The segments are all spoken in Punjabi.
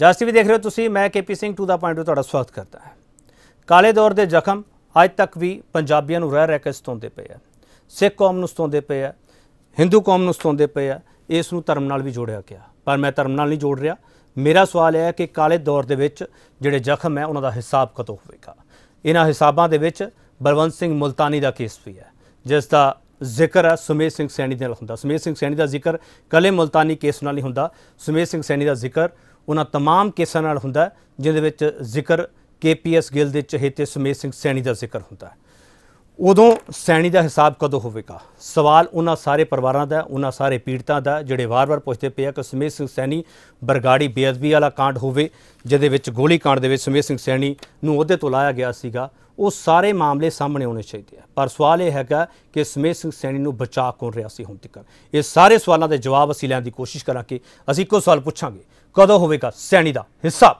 ਜਸ ਵੀ ਦੇਖ ਰਹੇ ਹੋ ਤੁਸੀਂ ਮੈਂ KP Singh to the point ਤੇ ਤੁਹਾਡਾ ਸਵਾਗਤ ਕਰਦਾ ਹਾਂ ਕਾਲੇ ਦੌਰ ਦੇ ਜ਼ਖਮ ਅੱਜ ਤੱਕ ਵੀ ਪੰਜਾਬੀਆਂ ਨੂੰ ਰਹਿ ਰਹਿ ਕੇ ਸਤਾਉਂਦੇ ਪਏ ਆ ਸਿੱਖ ਕੌਮ ਨੂੰ ਸਤਾਉਂਦੇ ਪਏ ਆ ਹਿੰਦੂ ਕੌਮ ਨੂੰ ਸਤਾਉਂਦੇ ਪਏ ਆ ਇਸ ਨੂੰ ਧਰਮ ਨਾਲ ਵੀ ਜੋੜਿਆ ਗਿਆ ਪਰ ਮੈਂ ਧਰਮ ਨਾਲ ਨਹੀਂ ਜੋੜ ਰਿਹਾ ਮੇਰਾ ਸਵਾਲ ਇਹ ਹੈ ਕਿ ਕਾਲੇ ਦੌਰ ਦੇ ਵਿੱਚ ਜਿਹੜੇ ਜ਼ਖਮ ਹੈ ਉਹਨਾਂ ਦਾ ਹਿਸਾਬ ਕਦੋਂ ਹੋਵੇਗਾ ਇਹਨਾਂ ਹਿਸਾਬਾਂ ਦੇ ਵਿੱਚ ਬਲਵੰਤ ਸਿੰਘ ਮਲਤਾਨੀ ਦਾ ਕੇਸ ਵੀ ਹੈ ਜਿਸ ਦਾ ਜ਼ਿਕਰ ਹੈ ਸੁਮੇਸ਼ ਸਿੰਘ ਸੈਣੀ ਦੇ ਨਾਲ ਹੁੰਦਾ ਸੁਮੇਸ਼ ਸਿੰਘ ਸੈਣੀ ਦਾ ਜ਼ਿਕਰ ਕਲੇ ਮਲਤਾਨੀ ਕੇਸ ਨਾਲ ਨਹੀਂ ਹੁੰਦਾ ਸੁਮੇਸ਼ ਸਿੰਘ ਸੈਣੀ ਦਾ ਜ਼ਿਕਰ ਉਹਨਾਂ तमाम ਕੇਸਾਂ ਨਾਲ ਹੁੰਦਾ ਜਿਹਦੇ ਵਿੱਚ ਜ਼ਿਕਰ ਕੇਪੀਐਸ ਗਿੱਲ ਦੇ ਚਹੇਤੇ ਸੁਮੇਸ਼ ਸਿੰਘ ਸੈਣੀ ਦਾ ਜ਼ਿਕਰ ਹੁੰਦਾ ਉਦੋਂ ਸੈਣੀ ਦਾ ਹਿਸਾਬ ਕਦੋਂ ਹੋਵੇਗਾ ਸਵਾਲ ਉਹਨਾਂ ਸਾਰੇ ਪਰਿਵਾਰਾਂ ਦਾ ਉਹਨਾਂ ਸਾਰੇ ਪੀੜਤਾਂ ਦਾ ਜਿਹੜੇ ਵਾਰ-ਵਾਰ ਪੁੱਛਦੇ ਪਿਆ ਕਿ ਸੁਮੇਸ਼ ਸਿੰਘ ਸੈਣੀ ਬਰਗਾੜੀ ਬੇਅਦਬੀ ਵਾਲਾ ਕਾਂਡ ਹੋਵੇ ਜਿਹਦੇ ਵਿੱਚ ਗੋਲੀ ਕਾਂਡ ਦੇ ਵਿੱਚ ਸੁਮੇਸ਼ ਸਿੰਘ ਸੈਣੀ ਨੂੰ ਅਹੁਦੇ ਤੋਂ ਲਾਇਆ ਗਿਆ ਸੀਗਾ ਉਹ ਸਾਰੇ ਮਾਮਲੇ ਸਾਹਮਣੇ ਆਉਣੇ ਚਾਹੀਦੇ ਆ ਪਰ ਸਵਾਲ ਇਹ ਹੈਗਾ ਕਿ ਸਮੇਤ ਸਿੰਘ ਸੈਣੀ ਨੂੰ ਬਚਾ ਕੌਣ ਰਿਹਾ ਸੀ ਹੁਣ ਤੱਕ ਇਹ ਸਾਰੇ ਸਵਾਲਾਂ ਦੇ ਜਵਾਬ ਅਸੀਂ ਲੈਣ ਦੀ ਕੋਸ਼ਿਸ਼ ਕਰਾਂਗੇ ਅਸੀਂ ਇੱਕੋ ਸਵਾਲ ਪੁੱਛਾਂਗੇ ਕਦੋਂ ਹੋਵੇਗਾ ਸੈਣੀ ਦਾ ਹਿੱਸਾ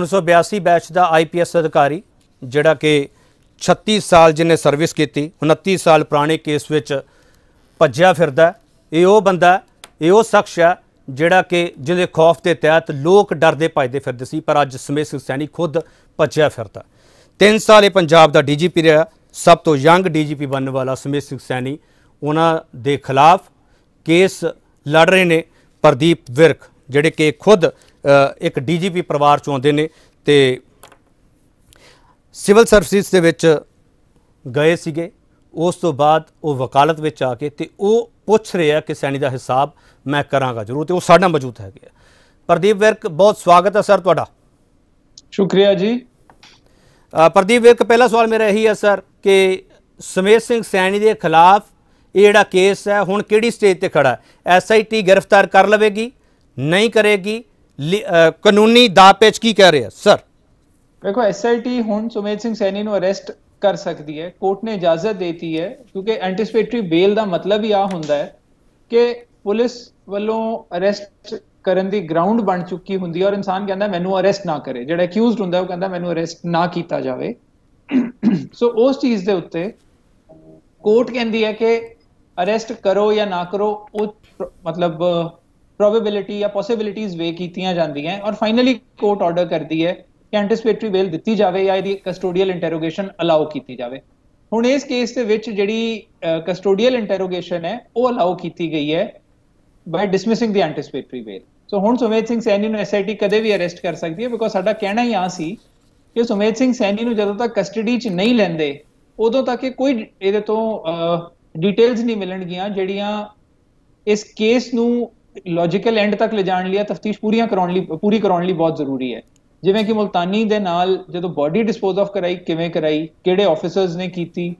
1982 ਬੈਚ ਦਾ ਆਈਪੀਐਸ ਅਧਿਕਾਰੀ ਜਿਹੜਾ ਕਿ 36 ਸਾਲ ਜਿਨੇ ਸਰਵਿਸ ਕੀਤੀ 29 ਸਾਲ ਪੁਰਾਣੇ ਕੇਸ ਵਿੱਚ ਭੱਜਿਆ ਫਿਰਦਾ ਇਹ ਉਹ ਬੰਦਾ ਇਹ ਉਹ ਸ਼ਖਸ ਹੈ ਜਿਹੜਾ ਕਿ ਜਿਹਦੇ ਖੌਫ ਦੇ ਤਹਿਤ ਲੋਕ ਡਰਦੇ ਭੱਜਦੇ ਫਿਰਦੇ ਸੀ ਪਰ ਅੱਜ ਸਮੇਤ ਸਿੰਘ ਸੈਣੀ ਖੁਦ ਭੱਜਿਆ ਫਿਰਦਾ 3 ਸਾਲ ਇਹ ਪੰਜਾਬ ਦਾ ਡੀਜੀਪੀ ਰਿਹਾ ਸਭ ਤੋਂ ਯੰਗ ਡੀਜੀਪੀ ਬਣਨ ਵਾਲਾ ਸਮੇਤ ਸਿੰਘ ਸੈਣੀ ਉਹਨਾਂ ਦੇ ਖਿਲਾਫ ਕੇਸ ਲੜ ਰਹੇ ਨੇ ਪ੍ਰਦੀਪ ਵਿਰਕ ਜਿਹੜੇ ਕਿ ਖੁਦ ਇੱਕ ਡੀਜੀਪੀ ਪਰਿਵਾਰ ਚੋਂ ਆਉਂਦੇ ਨੇ ਤੇ ਸਿਵਲ ਸਰਵਿਸਿਸ ਦੇ ਵਿੱਚ ਗਏ ਸੀਗੇ ਉਸ ਤੋਂ ਬਾਅਦ ਉਹ ਵਕਾਲਤ ਵਿੱਚ ਆ ਕੇ ਤੇ ਉਹ ਪੁੱਛ ਰਿਹਾ ਕਿ ਸੈਣੀ ਦਾ ਹਿਸਾਬ ਮੈਂ ਕਰਾਂਗਾ ਜ਼ਰੂਰ ਤੇ ਉਹ ਸਾਡਾ ਮੌਜੂਦ ਗਿਆ ਪ੍ਰਦੀਪ ਵਿਰਕ ਬਹੁਤ ਸਵਾਗਤ ਹੈ ਸਰ ਤੁਹਾਡਾ ਸ਼ੁਕਰੀਆ ਜੀ ਪ੍ਰਦੀਪ ਵਿਰਕ ਪਹਿਲਾ ਸਵਾਲ ਮੇਰਾ ਇਹੀ ਹੈ ਸਰ ਕਿ ਸਮੇਤ ਸਿੰਘ ਸੈਣੀ ਦੇ ਖਿਲਾਫ ਇਹ ਜਿਹੜਾ ਕੇਸ ਹੈ ਹੁਣ ਕਿਹੜੀ ਸਟੇਜ ਤੇ ਖੜਾ ਐਸਆਈਟੀ ਗ੍ਰਿਫਤਾਰ ਕਰ ਲਵੇਗੀ ਨਹੀਂ ਕਰੇਗੀ ਕਾਨੂੰਨੀ ਦਾਪੇਚ ਕੀ ਕਹਿ ਰਿਹਾ ਸਰ ਦੇਖੋ ਐਸਆਈਟੀ ਹੁਣ ਸੁਮੇਤ ਸਿੰਘ ਸੈਣੀ ਨੂੰ ਅਰੈਸਟ ਕਰ ਸਕਦੀ ਹੈ ਕੋਰਟ ਨੇ ਇਜਾਜ਼ਤ ਦਿੱਤੀ ਹੈ ਕਿਉਂਕਿ ਐਂਟੀਸਪੇਟਰੀ ਬੇਲ ਦਾ ਮਤਲਬ ਹੀ ਆ ਹੁੰਦਾ ਹੈ ਕਿ ਪੁਲਿਸ ਵੱਲੋਂ ਅਰੈਸਟ ਕਰਨ ਦੀ ਗਰਾਊਂਡ ਬਣ ਚੁੱਕੀ ਹੁੰਦੀ ਹੈ ਔਰ ਇਨਸਾਨ ਕਹਿੰਦਾ ਮੈਨੂੰ ਅਰੈਸਟ ਨਾ ਕਰੇ ਜਿਹੜਾ ਅਕਿਊਜ਼ਡ ਹੁੰਦਾ ਉਹ ਕਹਿੰਦਾ ਮੈਨੂੰ ਅਰੈਸਟ ਨਾ ਕੀਤਾ ਜਾਵੇ ਸੋ ਉਸ ਚੀਜ਼ ਦੇ ਉੱਤੇ ਕੋਰਟ ਕਹਿੰਦੀ ਹੈ ਕਿ ਅਰੈਸਟ ਕਰੋ ਜਾਂ ਨਾ ਕਰੋ ਉਹ ਮਤਲਬ ਪ੍ਰੋਬੇਬਿਲਿਟੀ ਜਾਂ ਪੋਸਿਬਿਲਿਟੀਜ਼ ਵੇ ਕੀਤੀਆਂ ਜਾਂਦੀਆਂ ਔਰ ਫਾਈਨਲੀ ਕੋਰਟ ਆਰਡਰ ਕਰਦੀ ਹੈ ਕਿ ਐਂਟੀਸਪੇਟਰੀ ਬੇਲ ਦਿੱਤੀ ਜਾਵੇ ਜਾਂ ਇਹਦੀ ਕਸਟੋਡੀਅਲ ਇੰਟਰੋਗੇਸ਼ਨ ਅਲਾਉ ਕੀਤੀ ਜਾਵੇ ਹੁਣ ਇਸ ਕੇਸ ਦੇ ਵਿੱਚ ਜਿਹੜੀ ਕਸਟੋਡੀਅਲ ਇੰਟਰੋਗੇਸ਼ਨ ਹੈ ਉਹ ਅਲਾਉ ਕੀਤੀ ਗਈ ਹੈ ਬਾਈ ਡਿਸਮਿਸਿੰਗ ਦੀ ਐਂਟੀਸਪੇਟਰੀ ਬੇਲ ਸੋ ਹੁਣ ਸੁਮੇਧ ਸਿੰਘ ਸੈਣੀ ਨੂੰ ਐਸਆਈਟੀ ਕਦੇ ਵੀ ਅਰੈਸਟ ਕਰ ਸਕਦੀ ਹੈ ਬਿਕੋਜ਼ ਸਾਡਾ ਕਹਿਣਾ ਹੀ ਆ ਸੀ ਕਿ ਸੁਮੇਧ ਸਿੰਘ ਸੈਣੀ ਨੂੰ ਜਦੋਂ ਤੱਕ ਕਸਟਡੀ 'ਚ ਨਹੀਂ ਲੈਂਦੇ ਉਦੋਂ ਤੱਕ ਕੋਈ ਇਹਦੇ ਤੋਂ ਡਿਟੇਲਸ ਨਹੀਂ ਮਿਲਣਗੀਆਂ ਜਿਹੜੀਆਂ ਇਸ ਕੇਸ ਨੂੰ ਲੌਜੀਕਲ ਐਂਡ ਤੱਕ ਲੈ ਜਾਣ ਲਈ ਤਫਤੀਸ਼ ਪੂਰੀਆਂ ਕਰਾਉਣ ਲਈ ਪੂਰੀ ਕਰਾਉਣ ਲਈ ਬਹੁਤ ਜ਼ਰੂਰੀ ਹੈ ਜਿਵੇਂ ਕਿ ਮਲਤਾਨੀ ਦੇ ਨਾਲ ਜਦੋਂ ਬਾਡੀ ਡਿਸਪੋਜ਼ ਆਫ ਕਰਾਈ ਕਿਵੇਂ ਕਰਾਈ ਕਿਹੜੇ ਆਫੀਸਰਸ ਨੇ ਕੀਤੀ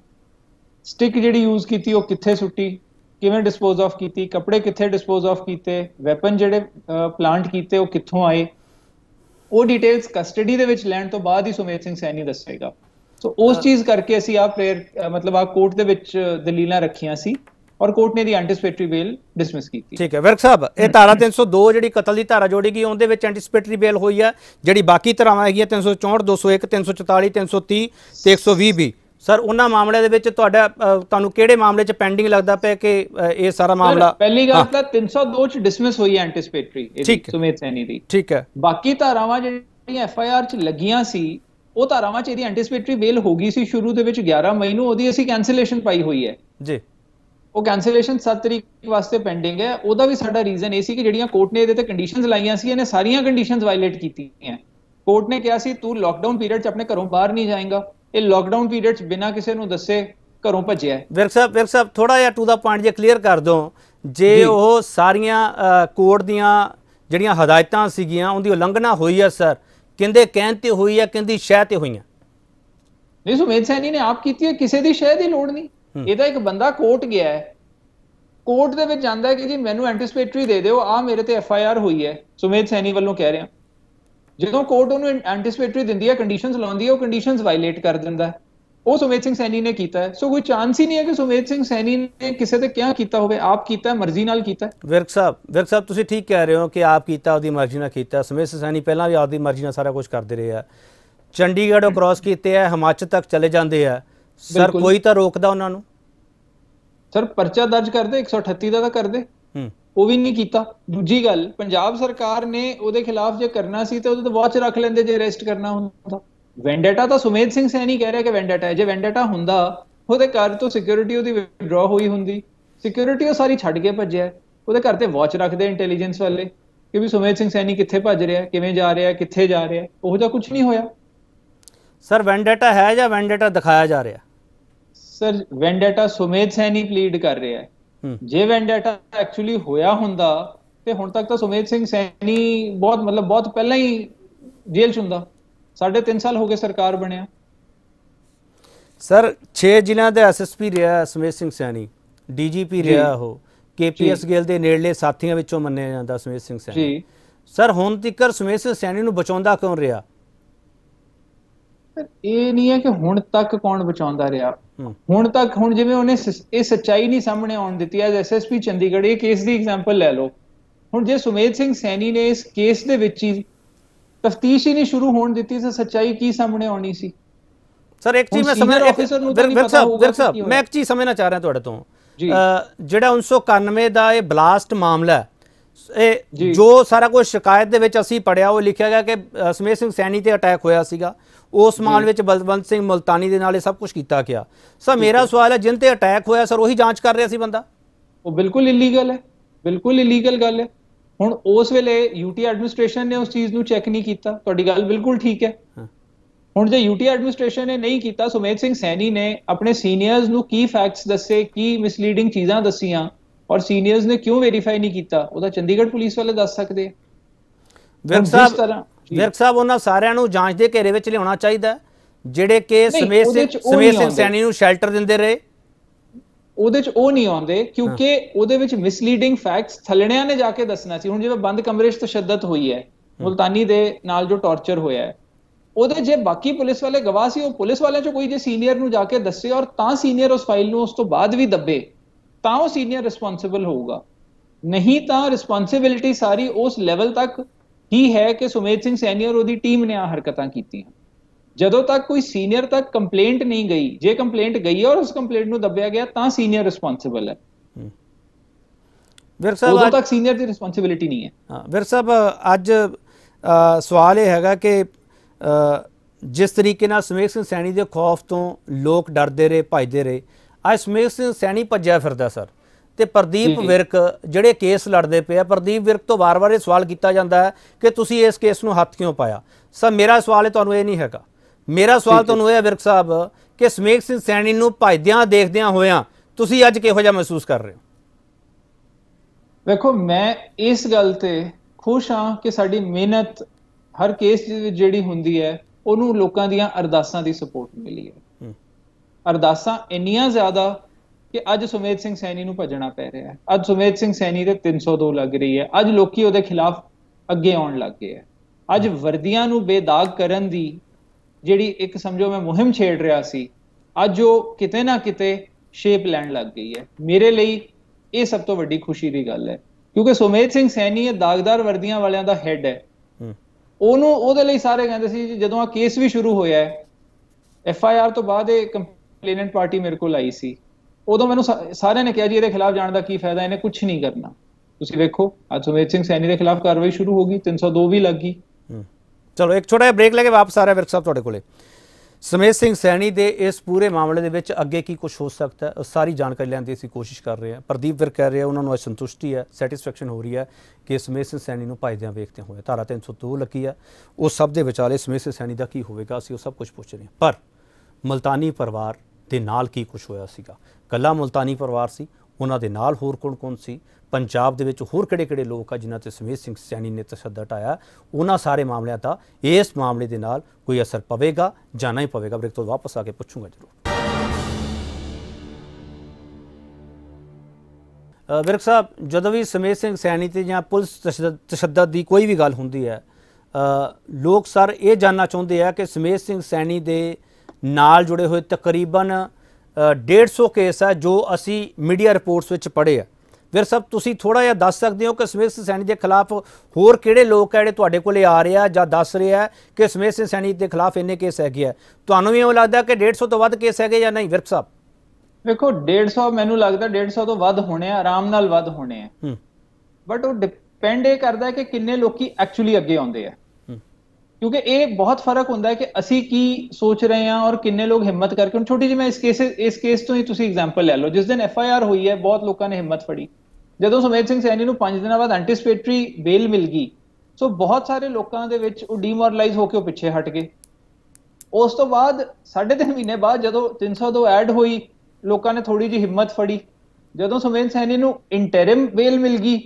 ਸਟਿਕ ਜਿਹੜੀ ਯੂਜ਼ ਕੀਤੀ ਉਹ ਕਿੱਥੇ ਸੁੱਟੀ ਕਿਵੇਂ ਡਿਸਪੋਜ਼ ਆਫ ਕੀਤੀ ਕੱਪੜੇ ਕਿੱਥੇ ਡਿਸਪੋਜ਼ ਆਫ ਕੀਤੇ ਵੈਪਨ ਜਿਹੜੇ ਪਲਾਂਟ ਕੀਤੇ ਉਹ ਕਿੱਥੋਂ ਆਏ ਉਹ ਡਿਟੇਲਸ ਕਸਟਡੀ ਦੇ ਵਿੱਚ ਲੈਣ ਤੋਂ ਬਾਅਦ ਹੀ ਸੁਮੇਤ ਸਿੰਘ ਸੈਣੀ ਦੱਸੇਗਾ ਸੋ ਉਸ ਚੀਜ਼ ਕਰਕੇ ਅਸੀਂ ਆ ਪ੍ਰੇਅਰ ਮਤਲਬ ਆ ਕੋਰਟ ਦੇ ਵਿੱਚ ਦਲੀਲਾਂ ਰੱਖੀਆਂ ਸੀ ਔਰ ਕੋਰਟ ਨੇ ਦੀ ਐਂਟੀਸਪੇਟਰੀ ਬੇਲ ਡਿਸਮਿਸ ਕੀਤੀ ਠੀਕ ਹੈ ਵਰਕ ਸਾਹਿਬ ਇਹ ਧਾਰਾ 302 ਜਿਹੜੀ ਕਤਲ ਦੀ ਧਾਰਾ ਜੋੜੀ ਗਈ ਉਹਦੇ ਵਿੱਚ ਐਂਟੀਸਪੇਟਰੀ ਬੇਲ ਹੋਈ ਆ ਜਿਹੜੀ ਬਾਕੀ ਧਾਰਾਵਾਂ ਹੈਗੀਆਂ 364 201 344 330 ਤੇ 120 ਵੀ ਸਰ ਉਹਨਾਂ ਮਾਮਲਿਆਂ ਦੇ ਵਿੱਚ ਤੁਹਾਡਾ ਤੁਹਾਨੂੰ ਕਿਹੜੇ ਮਾਮਲੇ 'ਚ ਪੈਂਡਿੰਗ ਲੱਗਦਾ ਪਿਆ ਕਿ ਇਹ ਸਾਰਾ ਮਾਮਲਾ ਪਹਿਲੀ ਗੱਲ ਤਾਂ 302 'ਚ ਡਿਸਮਿਸ ਹੋਈ ਹੈ ਐਂਟੀਸਪੇਟਰੀ ਸੁਮੇਤ ਸੈਣੀ ਦੀ ਠੀਕ ਹੈ ਬਾਕੀ ਧਾਰਾਵਾਂ ਜਿਹੜੀਆਂ ਐਫ ਆਈ ਆਰ 'ਚ ਲੱਗੀਆਂ ਸੀ ਉਹ ਧਾਰਾਵਾਂ 'ਚ ਇਹਦੀ ਐਂਟੀਸਪੇਟਰੀ ਬੇਲ ਹੋ ਗਈ ਸੀ ਸ਼ੁਰੂ ਦੇ ਵਿੱਚ 11 ਮਈ ਨੂੰ ਉਹਦੀ ਅਸੀਂ ਕੈਨਸਲੇਸ਼ਨ ਪਾਈ ਹੋਈ ਹੈ ਜੀ ਉਹ ਕੈਨਸਲੇਸ਼ਨ 7 ਤਰੀਕ ਵਾਸਤੇ ਪੈਂਡਿੰਗ ਹੈ ਉਹਦਾ ਵੀ ਸਾਡਾ ਰੀਜ਼ਨ ਇਹ ਸੀ ਕਿ ਜਿਹੜੀਆਂ ਕੋਰਟ ਨੇ ਇਹਦੇ ਤੇ ਕੰਡੀਸ਼ਨਸ ਲਾਈਆਂ ਸੀ ਇਹਨੇ ਸਾਰੀਆਂ ਕੰਡੀਸ਼ਨਸ ਵਾਇਲੇਟ ਕੀਤੀਆਂ ਕੋਰਟ ਨੇ ਕਿਹਾ ਸੀ ਤੂੰ ਲਾਕਡਾਊਨ ਪੀਰੀਅਡ 'ਚ ਆਪਣੇ ਘਰੋਂ ਬਾਹਰ ਨਹੀਂ ਜਾਏਗਾ ਇਹ ਲਾਕਡਾਊਨ ਪੀਰੀਅਡ 'ਚ ਬਿਨਾ ਕਿਸੇ ਨੂੰ ਦੱਸੇ ਘਰੋਂ ਭੱਜਿਆ ਵਿਰਕ ਸਾਹਿਬ ਵਿਰਕ ਸਾਹਿਬ ਥੋੜਾ ਜਿਹਾ ਟੂ ਦਾ ਪੁਆਇੰਟ ਜੇ ਕਲੀਅਰ ਕਰ ਦੋ ਜੇ ਉਹ ਸਾਰੀਆਂ ਕੋਰਟ ਦੀਆਂ ਜਿਹੜੀਆਂ ਹਦਾਇਤਾਂ ਸੀਗੀਆਂ ਉਹਦੀ ਉਲੰਘਣਾ ਹੋਈ ਹੈ ਸਰ ਕਹਿੰਦੇ ਕਹਿਣ ਤੇ ਹੋਈ ਹੈ ਕਹਿੰਦੀ ਸ਼ਹਿ ਤੇ ਹੋਈਆਂ ਨਹੀਂ ਸੁਮੇਧ ਸੈਣੀ ਨੇ ਆਪ ਕੀਤੀ ਹੈ ਕਿਸੇ ਦੀ ਸ਼ਹਿ ਦੀ ਲੋੜ ਨਹੀਂ ਇਹਦਾ ਇੱਕ ਬੰਦਾ ਕੋਰਟ ਗਿਆ ਹੈ ਕੋਰਟ ਦੇ ਵਿੱਚ ਜਾਂਦਾ ਹੈ ਕਿ ਜੀ ਮੈਨੂੰ ਐਂਟੀਸਪੇਟਰੀ ਦੇ ਦਿਓ ਆ ਮੇਰੇ ਤੇ ਐਫ ਆਈ ਆਰ ਹੋਈ ਹੈ ਸੁਮੇਧ ਸੈਣੀ ਵੱਲੋਂ ਕਹਿ ਰਿਹਾ ਜਦੋਂ ਕੋਰਟ ਉਹਨੂੰ ਐਂਟੀਸਪੇਟਰੀ ਦਿੰਦੀ ਹੈ ਕੰਡੀਸ਼ਨਸ ਲਾਉਂਦੀ ਹੈ ਉਹ ਕੰਡੀਸ਼ਨਸ ਵਾਇਲੇਟ ਕਰ ਦਿੰਦਾ ਹੈ ਉਹ ਸੁਮੇਧ ਸਿੰਘ ਸੈਣੀ ਨੇ ਕੀਤਾ ਹੈ ਸੋ ਕੋਈ ਚਾਂਸ ਹੀ ਨਹੀਂ ਹੈ ਕਿ ਸੁਮੇਧ ਸਿੰਘ ਸੈਣੀ ਨੇ ਕਿਸੇ ਤੇ ਕਿਆ ਕੀਤਾ ਹੋਵੇ ਆਪ ਕੀਤਾ ਮਰਜ਼ੀ ਨਾਲ ਕੀਤਾ ਵਿਰਕ ਸਾਹਿਬ ਵਿਰਕ ਸਾਹਿਬ ਤੁਸੀਂ ਠੀਕ ਕਹਿ ਰਹੇ ਹੋ ਕਿ ਆਪ ਕੀਤਾ ਉਹਦੀ ਮਰਜ਼ੀ ਨਾਲ ਕੀਤਾ ਸੁਮੇਧ ਸਿੰਘ ਸੈਣੀ ਪਹਿਲਾਂ ਵੀ ਆਪਦੀ ਮਰਜ਼ੀ ਨਾਲ ਸਾਰਾ ਕੁਝ ਕਰਦੇ ਰਹੇ ਆ ਚੰਡੀਗੜ੍ਹ ਕ੍ਰਾਸ ਕੀਤੇ ਆ ਹਿਮਾਚਲ ਤੱਕ ਚਲੇ ਜਾਂਦੇ ਆ ਸਰ ਕੋਈ ਤਾਂ ਰੋਕਦਾ ਉਹਨਾਂ ਨੂੰ ਸਰ ਪਰਚਾ ਦਰਜ ਕਰਦੇ 138 ਦਾ ਤਾਂ ਕਰਦੇ ਹੂੰ ਉਹ ਵੀ ਨਹੀਂ ਕੀਤਾ ਦੂਜੀ ਗੱਲ ਪੰਜਾਬ ਸਰਕਾਰ ਨੇ ਉਹਦੇ ਖਿਲਾਫ ਜੇ ਕਰਨਾ ਸੀ ਤਾਂ ਉਹਦੇ ਤੇ ਵਾਚ ਰੱਖ ਲੈਂਦੇ ਜੇ ਅਰੈਸਟ ਕਰਨਾ ਹੁੰਦਾ ਵੈਂਡੇਟਾ ਤਾਂ ਸੁਮੇਧ ਸਿੰਘ ਸੈਣੀ ਕਹਿ ਰਿਹਾ ਕਿ ਵੈਂਡੇਟਾ ਹੈ ਜੇ ਵੈਂਡੇਟਾ ਹੁੰਦਾ ਉਹਦੇ ਘਰ ਤੋਂ ਸਿਕਿਉਰਿਟੀ ਉਹਦੀ ਵਿਡਰਾ ਹੋਈ ਹੁੰਦੀ ਸਿਕਿਉਰਿਟੀ ਉਹ ਸਾਰੀ ਛੱਡ ਕੇ ਭੱਜਿਆ ਉਹਦੇ ਘਰ ਤੇ ਵਾਚ ਰੱਖਦੇ ਇੰਟੈਲੀਜੈਂਸ ਵਾਲੇ ਕਿ ਵੀ ਸੁਮੇਧ ਸਿੰਘ ਸੈਣੀ ਕਿੱਥੇ ਭੱਜ ਰਿਹਾ ਕਿਵੇਂ ਜਾ ਰਿਹਾ ਕਿੱਥੇ ਜਾ ਰਿਹਾ ਉਹੋ ਜਿਹਾ ਕੁਝ ਨਹੀਂ ਹੋਇਆ ਸਰ ਵੈਂਡੇਟਾ ਹੈ ਜਾਂ ਵੈਂਡੇਟਾ ਦਿਖਾਇਆ ਜਾ ਰਿਹਾ sir vendetta Sumedh Saini plead ਕਰ ਰਿਹਾ ਹੈ ਜੇ ਵੈਂਡੇਟਾ ਐਕਚੁਅਲੀ ਹੋਇਆ ਹੁੰਦਾ ਤੇ ਹੁਣ ਤੱਕ ਤਾਂ ਸੁਮੇਧ ਸਿੰਘ ਸੈਣੀ ਬਹੁਤ ਮਤਲਬ ਬਹੁਤ ਪਹਿਲਾਂ ਹੀ ਜੇਲ੍ਹ ਚ ਹੁੰਦਾ 3 ਸਾਲ ਹੋ ਗਏ ਸਰਕਾਰ ਬਣਿਆ ਸਰ 6 ਜ਼ਿਲ੍ਹਿਆਂ ਦੇ ਐਸਐਸਪੀ ਰਿਹਾ ਸੁਮੇਧ ਸਿੰਘ ਸੈਣੀ ਡੀਜੀਪੀ ਰਿਹਾ ਉਹ ਕੇਪੀਐਸ ਗਿੱਲ ਦੇ ਨੇੜਲੇ ਸਾਥੀਆਂ ਵਿੱਚੋਂ ਮੰਨਿਆ ਜਾਂਦਾ ਸੁਮੇਧ ਸਿੰਘ ਸੈਣੀ ਜੀ ਸਰ ਹੁਣ ਤੱਕ ਸੁਮੇਧ ਸਿੰਘ ਸੈਣੀ ਨੂੰ ਬਚਾਉਂਦਾ ਕਿਉਂ ਰਿਹਾ ਪਰ ਇਹ ਨਹੀਂ ਹੈ ਕਿ ਹੁਣ ਤੱਕ ਕੌਣ ਬਚਾਉਂਦਾ ਰਿਹਾ ਹੁਣ ਤੱਕ ਹੁਣ ਜਿਵੇਂ ਉਹਨੇ ਇਹ ਸੱਚਾਈ ਨਹੀਂ ਸਾਹਮਣੇ ਆਉਣ ਦਿੱਤੀ ਐਸ ਐਸਐਸਪੀ ਚੰਡੀਗੜ੍ਹ ਇਹ ਕੇਸ ਦੀ ਐਗਜ਼ਾਮਪਲ ਲੈ ਲਓ ਹੁਣ ਜੇ ਸੁਮੇਧ ਸਿੰਘ ਸੈਣੀ ਨੇ ਇਸ ਕੇਸ ਦੇ ਵਿੱਚ ਹੀ ਤਫਤੀਸ਼ ਹੀ ਨਹੀਂ ਸ਼ੁਰੂ ਹੋਣ ਦਿੱਤੀ ਤਾਂ ਸੱਚਾਈ ਕੀ ਸਾਹਮਣੇ ਆਉਣੀ ਸੀ ਸਰ ਇੱਕ ਚੀਜ਼ ਮੈਂ ਸਮਝਣਾ ਆਫੀਸਰ ਨੂੰ ਤਾਂ ਨਹੀਂ ਪਤਾ ਹੋਊਗਾ ਸਰ ਮੈਂ ਇੱਕ ਚੀਜ਼ ਸਮਝਣਾ ਚਾਹ ਰਿਹਾ ਤੁਹਾਡੇ ਤੋਂ ਜਿਹੜਾ 1991 ਦਾ ਇਹ ਬਲਾਸਟ ਮਾਮਲਾ ਹੈ ਇਹ ਜੋ ਸਾਰਾ ਕੁਝ ਸ਼ਿਕਾਇਤ ਦੇ ਵਿੱਚ ਅਸੀਂ ਪੜਿਆ ਉਹ ਲਿਖਿਆ ਗਿਆ ਕਿ ਸਮੇਸ਼ ਸਿੰਘ ਸੈਣੀ ਤੇ ਅਟੈਕ ਹੋਇਆ ਸੀਗਾ ਉਸ ਮਾਮਲੇ ਵਿੱਚ ਬਲਵੰਤ ਸਿੰਘ ਮਲਤਾਨੀ ਦੇ ਨਾਲ ਇਹ ਸਭ ਕੁਝ ਕੀਤਾ ਗਿਆ ਸਰ ਮੇਰਾ ਸਵਾਲ ਹੈ ਜਿੰਨ ਤੇ ਅਟੈਕ ਹੋਇਆ ਸਰ ਉਹੀ ਜਾਂਚ ਕਰ ਰਿਹਾ ਸੀ ਬੰਦਾ ਉਹ ਬਿਲਕੁਲ ਇਲੀਗਲ ਹੈ ਬਿਲਕੁਲ ਇਲੀਗਲ ਗੱਲ ਹੈ ਹੁਣ ਉਸ ਵੇਲੇ ਯੂਟੀ ਐਡਮਿਨਿਸਟ੍ਰੇਸ਼ਨ ਨੇ ਉਸ ਚੀਜ਼ ਨੂੰ ਚੈੱਕ ਨਹੀਂ ਕੀਤਾ ਤੁਹਾਡੀ ਗੱਲ ਬਿਲਕੁਲ ਠੀਕ ਹੈ ਹੁਣ ਜੇ ਯੂਟੀ ਐਡਮਿਨਿਸਟ੍ਰੇਸ਼ਨ ਨੇ ਨਹੀਂ ਕੀਤਾ ਸੁਮੇਤ ਸਿੰਘ ਸੈਣੀ ਨੇ ਆਪਣੇ ਸੀਨੀਅਰਸ ਨੂੰ ਕੀ ਫੈਕਟਸ ਦੱਸੇ ਕੀ ਮਿਸਲੀਡਿੰਗ ਚੀਜ਼ਾਂ ਦੱਸੀਆਂ ਔਰ ਸੀਨੀਅਰਸ ਨੇ ਕਿਉਂ ਵੈਰੀਫਾਈ ਨਹੀਂ ਕੀਤਾ ਉਹਦਾ ਚੰਡੀਗੜ੍ਹ ਪੁਲਿਸ ਵਾਲੇ ਦੱਸ ਸਕਦੇ ਵਿਰਕ ਸਾਹਿਬ ਵਿਰਕ ਸਾਹਿਬ ਉਹਨਾਂ ਸਾਰਿਆਂ ਨੂੰ ਜਾਂਚ ਦੇ ਘੇਰੇ ਵਿੱਚ ਲਿਆਉਣਾ ਚਾਹੀਦਾ ਜਿਹੜੇ ਕਿ ਸਮੇਸ਼ ਸਿੰਘ ਸਮੇਸ਼ ਸਿੰਘ ਸੈਣੀ ਨੂੰ ਸ਼ੈਲਟਰ ਦਿੰਦੇ ਰਹੇ ਉਹਦੇ ਚ ਉਹ ਨਹੀਂ ਆਉਂਦੇ ਕਿਉਂਕਿ ਉਹਦੇ ਵਿੱਚ ਮਿਸਲੀਡਿੰਗ ਫੈਕਟਸ ਥਲਣਿਆਂ ਨੇ ਜਾ ਕੇ ਦੱਸਣਾ ਸੀ ਹੁਣ ਜਿਵੇਂ ਬੰਦ ਕਮਰੇ 'ਚ ਤਸ਼ੱਦਦ ਹੋਈ ਹੈ ਮੁਲਤਾਨੀ ਦੇ ਨਾਲ ਜੋ ਟੌਰਚਰ ਹੋਇਆ ਹੈ ਉਹਦੇ ਜੇ ਬਾਕੀ ਪੁਲਿਸ ਵਾਲੇ ਗਵਾਹ ਸੀ ਉਹ ਪੁਲਿਸ ਵਾਲਿਆਂ ਚ ਕੋਈ ਜੇ ਸੀਨੀਅਰ ਨੂੰ ਜਾ ਕੇ ਦੱਸੇ ਔਰ ਤਾਂ ਸੀਨੀਅਰ ਉਸ ਫਾਈਲ ਨੂੰ ਉਸ ਤੋਂ ਬਾਅਦ ਵੀ ਦੱਬੇ ਤਾਂ ਉਹ ਸੀਨੀਅਰ ਰਿਸਪੌਂਸਿਬਲ ਹੋਊਗਾ ਨਹੀਂ ਤਾਂ ਰਿਸਪੌਂਸਿਬਿਲਟੀ ਸਾਰੀ ਉਸ ਲੈਵਲ ਤੱਕ ਹੀ ਹੈ ਕਿ ਸੁਮੇਤ ਸਿੰਘ ਸੀਨੀਅਰ ਉਹਦੀ ਟੀਮ ਨੇ ਆ ਹਰਕਤਾਂ ਕੀਤੀਆਂ ਜਦੋਂ ਤੱਕ ਕੋਈ ਸੀਨੀਅਰ ਤੱਕ ਕੰਪਲੇਂਟ ਨਹੀਂ ਗਈ ਜੇ ਕੰਪਲੇਂਟ ਗਈ ਔਰ ਉਸ ਕੰਪਲੇਂਟ ਨੂੰ ਦੱਬਿਆ ਗਿਆ ਤਾਂ ਸੀਨੀਅਰ ਰਿਸਪੌਂਸਿਬਲ ਹੈ ਵਿਰ ਸਾਹਿਬ ਉਦੋਂ ਤੱਕ ਸੀਨੀਅਰ ਦੀ ਰਿਸਪੌਂਸਿਬਿਲਟੀ ਨਹੀਂ ਹੈ ਹਾਂ ਵਿਰ ਸਾਹਿਬ ਅੱਜ ਸਵਾਲ ਇਹ ਹੈਗਾ ਕਿ ਜਿਸ ਤਰੀਕੇ ਨਾਲ ਸੁਮੇਤ ਸਿੰਘ ਸੈਣੀ ਦੇ ਖੌਫ ਤੋਂ ਲੋਕ ਡਰਦੇ ਰਹੇ ਭਜਦੇ ਰਹੇ ਆ ਸਮੇਸ਼ ਸਿੰਘ ਸੈਣੀ ਭੱਜਿਆ ਫਿਰਦਾ ਸਰ ਤੇ ਪ੍ਰਦੀਪ ਵਿਰਕ ਜਿਹੜੇ ਕੇਸ ਲੜਦੇ ਪਏ ਆ ਪ੍ਰਦੀਪ ਵਿਰਕ ਤੋਂ ਵਾਰ-ਵਾਰ ਇਹ ਸਵਾਲ ਕੀਤਾ ਜਾਂਦਾ ਹੈ ਕਿ ਤੁਸੀਂ ਇਸ ਕੇਸ ਨੂੰ ਹੱਥ ਕਿਉਂ ਪਾਇਆ ਸਰ ਮੇਰਾ ਸਵਾਲ ਹੈ ਤੁਹਾਨੂੰ ਇਹ ਨਹੀਂ ਹੈਗਾ ਮੇਰਾ ਸਵਾਲ ਤੁਹਾਨੂੰ ਇਹ ਹੈ ਵਿਰਕ ਸਾਹਿਬ ਕਿ ਸਮੇਕ ਸਿੰਘ ਸੈਣੀ ਨੂੰ ਭਜਦਿਆਂ ਦੇਖਦਿਆਂ ਹੋਇਆਂ ਤੁਸੀਂ ਅੱਜ ਕਿਹੋ ਜਿਹਾ ਮਹਿਸੂਸ ਕਰ ਰਹੇ ਹੋ ਵੇਖੋ ਮੈਂ ਇਸ ਗੱਲ ਤੇ ਖੁਸ਼ ਹਾਂ ਕਿ ਸਾਡੀ ਮਿਹਨਤ ਹਰ ਕੇਸ ਜਿਹੜੀ ਹੁੰਦੀ ਹੈ ਉਹਨੂੰ ਲੋਕਾਂ ਦੀਆਂ ਅਰਦਾਸਾਂ ਦੀ ਸਪੋਰਟ ਮਿਲੀ ਹੈ ਅਰਦਾਸਾਂ ਇੰਨੀਆਂ ਜ਼ਿਆਦਾ ਕਿ ਅੱਜ ਸੁਮੇਧ ਸਿੰਘ ਸੈਣੀ ਨੂੰ ਭਜਣਾ ਪੈ ਰਿਹਾ ਹੈ ਅੱਜ ਸੁਮੇਧ ਸਿੰਘ ਸੈਣੀ ਤੇ 302 ਲੱਗ ਰਹੀ ਹੈ ਅੱਜ ਲੋਕੀ ਉਹਦੇ ਖਿਲਾਫ ਅੱਗੇ ਆਉਣ ਲੱਗ ਗਏ ਹੈ ਅੱਜ ਵਰਦੀਆਂ ਨੂੰ ਬੇਦਾਗ ਕਰਨ ਦੀ ਜਿਹੜੀ ਇੱਕ ਸਮਝੋ ਮੈਂ ਮੁਹਿੰਮ ਛੇੜ ਰਿਹਾ ਸੀ ਅੱਜ ਉਹ ਕਿਤੇ ਨਾ ਕਿਤੇ ਸ਼ੇਪ ਲੈਣ ਲੱਗ ਗਈ ਹੈ ਮੇਰੇ ਲਈ ਇਹ ਸਭ ਤੋਂ ਵੱਡੀ ਖੁਸ਼ੀ ਦੀ ਗੱਲ ਹੈ ਕਿਉਂਕਿ ਸੁਮੇਧ ਸਿੰਘ ਸੈਣੀ ਇਹ ਦਾਗਦਾਰ ਵਰਦੀਆਂ ਵਾਲਿਆਂ ਦਾ ਹੈੱਡ ਹੈ ਉਹਨੂੰ ਉਹਦੇ ਲਈ ਸਾਰੇ ਕਹਿੰਦੇ ਸੀ ਜਦੋਂ ਆ ਕੇਸ ਵੀ ਸ਼ੁਰੂ ਹੋਇਆ ਹੈ ਐਫ ਆਈ ਆਰ ਤੋਂ ਬਾਅਦ ਇਹ ਲੈਨਟ ਪਾਰਟੀ ਮੇਰੇ ਕੋਲ ਆਈ ਸੀ ਉਦੋਂ ਮੈਨੂੰ ਸਾਰਿਆਂ ਨੇ ਕਿਹਾ ਜੀ ਇਹਦੇ ਖਿਲਾਫ ਜਾਣ ਦਾ ਕੀ ਫਾਇਦਾ ਇਹਨੇ ਕੁਝ ਨਹੀਂ ਕਰਨਾ ਤੁਸੀਂ ਵੇਖੋ ਅੱਜ ਸੁਮੇਤ ਸਿੰਘ ਸੈਣੀ ਦੇ ਖਿਲਾਫ ਕਾਰਵਾਈ ਸ਼ੁਰੂ ਹੋ ਗਈ 302 ਵੀ ਲੱਗ ਗਈ ਚਲੋ ਇੱਕ ਛੋਟਾ ਜਿਹਾ ਬ੍ਰੇਕ ਲੈ ਕੇ ਵਾਪਸ ਆ ਰਿਹਾ ਵਿਰਕ ਸਾਹਿਬ ਤੁਹਾਡੇ ਕੋਲੇ ਸੁਮੇਤ ਸਿੰਘ ਸੈਣੀ ਦੇ ਇਸ ਪੂਰੇ ਮਾਮਲੇ ਦੇ ਵਿੱਚ ਅੱਗੇ ਕੀ ਕੁਝ ਹੋ ਸਕਦਾ ਹੈ ਸਾਰੀ ਜਾਣਕਾਰੀ ਲੈਣ ਦੀ ਅਸੀਂ ਕੋਸ਼ਿਸ਼ ਕਰ ਰਹੇ ਹਾਂ ਪ੍ਰਦੀਪ ਵਿਰਕ ਕਹਿ ਰਿਹਾ ਉਹਨਾਂ ਨੂੰ ਸੰਤੁਸ਼ਟੀ ਹੈ ਸੈਟੀਸਫੈਕਸ਼ਨ ਹੋ ਰਹੀ ਹੈ ਕਿ ਸੁਮੇਤ ਸਿੰਘ ਸੈਣੀ ਨੂੰ ਭਾਈਦਿਆਂ ਵੇਖਦੇ ਹੋਏ ਧਾਰਾ 302 ਲੱਗੀ ਆ ਉਹ ਸਭ ਦੇ ਵਿਚਾਲੇ ਸੁਮੇਤ ਸਿੰਘ ਸੈਣੀ ਦਾ ਕੀ ਹੋਵੇਗਾ ਅਸੀਂ ਉਹ ਸਭ ਕੁਝ ਪੁੱਛ ਰਹੇ ਹਾਂ ਪਰ ਮਲਤਾਨੀ ਪਰਿਵਾਰ ਦੇ ਨਾਲ ਕੀ ਕੁਝ ਹੋਇਆ ਸੀਗਾ ਕੱਲਾ ਮਲਤਾਨੀ ਪਰਿਵਾਰ ਸੀ ਉਹਨਾਂ ਦੇ ਨਾਲ ਹੋਰ ਕੌਣ-ਕੌਣ ਸੀ ਪੰਜਾਬ ਦੇ ਵਿੱਚ ਹੋਰ ਕਿਹੜੇ-ਕਿਹੜੇ ਲੋਕ ਆ ਜਿਨ੍ਹਾਂ ਤੇ ਸਮੇਤ ਸਿੰਘ ਸੈਣੀ ਨੇ ਤਸ਼ੱਦਦ ਆਇਆ ਉਹਨਾਂ ਸਾਰੇ ਮਾਮਲਿਆਂ ਦਾ ਇਸ ਮਾਮਲੇ ਦੇ ਨਾਲ ਕੋਈ ਅਸਰ ਪਵੇਗਾ ਜਾਂ ਨਹੀਂ ਪਵੇਗਾ ਬ੍ਰੇਕ ਤੋਂ ਵਾਪਸ ਆ ਕੇ ਪੁੱਛੂਗਾ ਜ਼ਰੂਰ ਵਿਰਕ ਸਾਹਿਬ ਜਦੋਂ ਵੀ ਸਮੇਤ ਸਿੰਘ ਸੈਣੀ ਤੇ ਜਾਂ ਪੁਲਿਸ ਤਸ਼ੱਦਦ ਦੀ ਕੋਈ ਵੀ ਗੱਲ ਹੁੰਦੀ ਹੈ ਲੋਕ ਸਰ ਇਹ ਜਾਨਣਾ ਚਾਹੁੰਦੇ ਆ ਕਿ ਸਮੇਤ ਸਿੰਘ ਸੈਣੀ ਦੇ ਨਾਲ ਜੁੜੇ ਹੋਏ ਤਕਰੀਬਨ 150 ਕੇਸ ਆ ਜੋ ਅਸੀਂ ਮੀਡੀਆ ਰਿਪੋਰਟਸ ਵਿੱਚ ਪੜ੍ਹੇ ਆ ਵੀਰ ਸਾਹਿਬ ਤੁਸੀਂ ਥੋੜਾ ਜਿਹਾ ਦੱਸ ਸਕਦੇ ਹੋ ਕਿ ਸਮੇਸ ਸੈਣੀ ਦੇ ਖਿਲਾਫ ਹੋਰ ਕਿਹੜੇ ਲੋਕ ਆ ਜਿਹੜੇ ਤੁਹਾਡੇ ਕੋਲੇ ਆ ਰਿਹਾ ਜਾਂ ਦੱਸ ਰਿਹਾ ਕਿ ਸਮੇਸ ਸੈਣੀ ਦੇ ਖਿਲਾਫ ਇੰਨੇ ਕੇਸ ਹੈਗੇ ਆ ਤੁਹਾਨੂੰ ਵੀ ਇਹ ਲੱਗਦਾ ਕਿ 150 ਤੋਂ ਵੱਧ ਕੇਸ ਹੈਗੇ ਜਾਂ ਨਹੀਂ ਵੀਰ ਸਾਹਿਬ ਵੇਖੋ 150 ਮੈਨੂੰ ਲੱਗਦਾ 150 ਤੋਂ ਵੱਧ ਹੋਣੇ ਆ ਆਰਾਮ ਨਾਲ ਵੱਧ ਹੋਣੇ ਆ ਬਟ ਉਹ ਡਿਪੈਂਡ ਇਹ ਕਰਦਾ ਕਿ ਕਿੰਨੇ ਲੋਕੀ ਐਕਚੁਅਲੀ ਅੱਗੇ ਆਉਂਦੇ ਆ ਕਿਉਂਕਿ ਇਹ ਬਹੁਤ ਫਰਕ ਹੁੰਦਾ ਹੈ ਕਿ ਅਸੀਂ ਕੀ ਸੋਚ ਰਹੇ ਹਾਂ ਔਰ ਕਿੰਨੇ ਲੋਕ ਹਿੰਮਤ ਕਰਕੇ ਹੁਣ ਛੋਟੀ ਜਿਹੀ ਮੈਂ ਇਸ ਕੇਸ ਇਸ ਕੇਸ ਤੋਂ ਹੀ ਤੁਸੀਂ ਐਗਜ਼ਾਮਪਲ ਲੈ ਲਓ ਜਿਸ ਦਿਨ ਐਫ ਆਈ ਆਰ ਹੋਈ ਹੈ ਬਹੁਤ ਲੋਕਾਂ ਨੇ ਹਿੰਮਤ ਫੜੀ ਜਦੋਂ ਸੁਮੇਧ ਸਿੰਘ ਸੈਣੀ ਨੂੰ 5 ਦਿਨਾਂ ਬਾਅਦ ਐਂਟੀਸਪੇਟਰੀ ਬੇਲ ਮਿਲ ਗਈ ਸੋ ਬਹੁਤ ਸਾਰੇ ਲੋਕਾਂ ਦੇ ਵਿੱਚ ਉਹ ਡੀਮੋਰਲਾਈਜ਼ ਹੋ ਕੇ ਉਹ ਪਿੱਛੇ ਹਟ ਗਏ ਉਸ ਤੋਂ ਬਾਅਦ 3.5 ਮਹੀਨੇ ਬਾਅਦ ਜਦੋਂ 302 ਐਡ ਹੋਈ ਲੋਕਾਂ ਨੇ ਥੋੜੀ ਜਿਹੀ ਹਿੰਮਤ ਫੜੀ ਜਦੋਂ ਸੁਮੇਤ ਸੈਣੀ ਨੂੰ ਇੰਟਰਮ ਬੇਲ ਮਿਲ ਗਈ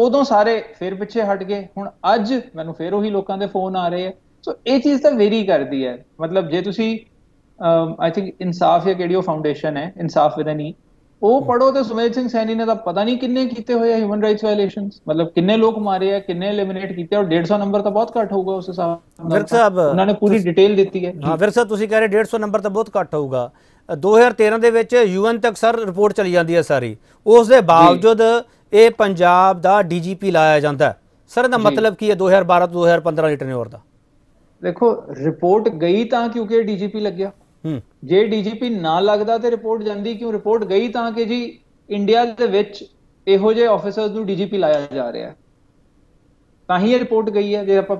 ਉਦੋਂ ਸਾਰੇ ਫਿਰ ਪਿੱਛੇ ਹਟ ਗਏ ਹੁਣ ਅੱਜ ਮੈਨੂੰ ਫਿਰ ਉਹੀ ਲੋਕਾਂ ਦੇ ਫੋਨ ਆ ਰਹੇ ਆ ਸੋ ਇਹ ਚੀਜ਼ ਤਾਂ ਵੇਰੀ ਕਰਦੀ ਹੈ ਮਤਲਬ ਜੇ ਤੁਸੀਂ ਆਈ ਥਿੰਕ ਇਨਸਾਫ ਜਾਂ ਕਿਹੜੀ ਉਹ ਫਾਊਂਡੇਸ਼ਨ ਹੈ ਇਨਸਾਫ ਵਿਦ ਐਨੀ ਉਹ ਪੜੋ ਤੇ ਸੁਮੇਤ ਸਿੰਘ ਸੈਣੀ ਨੇ ਤਾਂ ਪਤਾ ਨਹੀਂ ਕਿੰਨੇ ਕੀਤੇ ਹੋਏ ਆ ਹਿਊਮਨ ਰਾਈਟਸ ਵਾਇਲੇਸ਼ਨਸ ਮਤਲਬ ਕਿੰਨੇ ਲੋਕ ਮਾਰੇ ਆ ਕਿੰਨੇ ਐਲੀਮੀਨੇਟ ਕੀਤੇ ਔਰ 150 ਨੰਬਰ ਤਾਂ ਬਹੁਤ ਘੱਟ ਹੋਊਗਾ ਉਸ ਹਿਸਾਬ ਨਾਲ ਸਾਹਿਬ ਉਹਨਾਂ ਨੇ ਪੂਰੀ ਡਿਟੇਲ ਦਿੱਤੀ ਹੈ ਹਾਂ ਫਿਰ ਸਾਹਿਬ ਤੁਸੀਂ ਕਹ ਰਹੇ 150 ਨੰਬਰ ਤਾਂ ਬਹੁਤ ਘੱਟ ਹੋਊਗਾ 2013 ਦੇ ਵਿੱਚ ਯੂਐਨ ਤੱਕ ਸਰ ਰਿਪੋਰਟ ਚਲੀ ਜਾਂਦੀ ਹੈ ਸਾਰੀ ਉਸ ਦੇ ਬਾਵਜੂਦ ਇਹ ਪੰਜਾਬ ਦਾ ਡੀਜੀਪੀ ਲਾਇਆ ਜਾਂਦਾ ਸਰ ਦਾ ਮਤਲਬ ਕੀ ਹੈ 2012 ਤੋਂ 2015 ਦੀ ਟਰਨਓਵਰ ਦਾ ਦੇਖੋ ਰਿਪੋਰਟ ਗਈ ਤਾਂ ਕਿਉਂਕਿ ਡੀਜੀਪੀ ਲੱਗਿਆ ਜੇ ਡੀਜੀਪੀ ਨਾ ਲੱਗਦਾ ਤੇ ਰਿਪੋਰਟ ਜਾਂਦੀ ਕਿਉਂ ਰਿਪੋਰਟ ਗਈ ਤਾਂ ਕਿ ਜੀ ਇੰਡੀਆ ਦੇ ਵਿੱਚ ਇਹੋ ਜਿਹੇ ਆਫੀਸਰਸ ਨੂੰ ਡੀਜੀਪੀ ਲਾਇਆ ਜਾ ਰਿਹਾ ਹੈ ਤਾਂ ਹੀ ਇਹ ਰਿਪੋਰਟ ਗਈ ਹੈ ਜੇ ਆਪਾਂ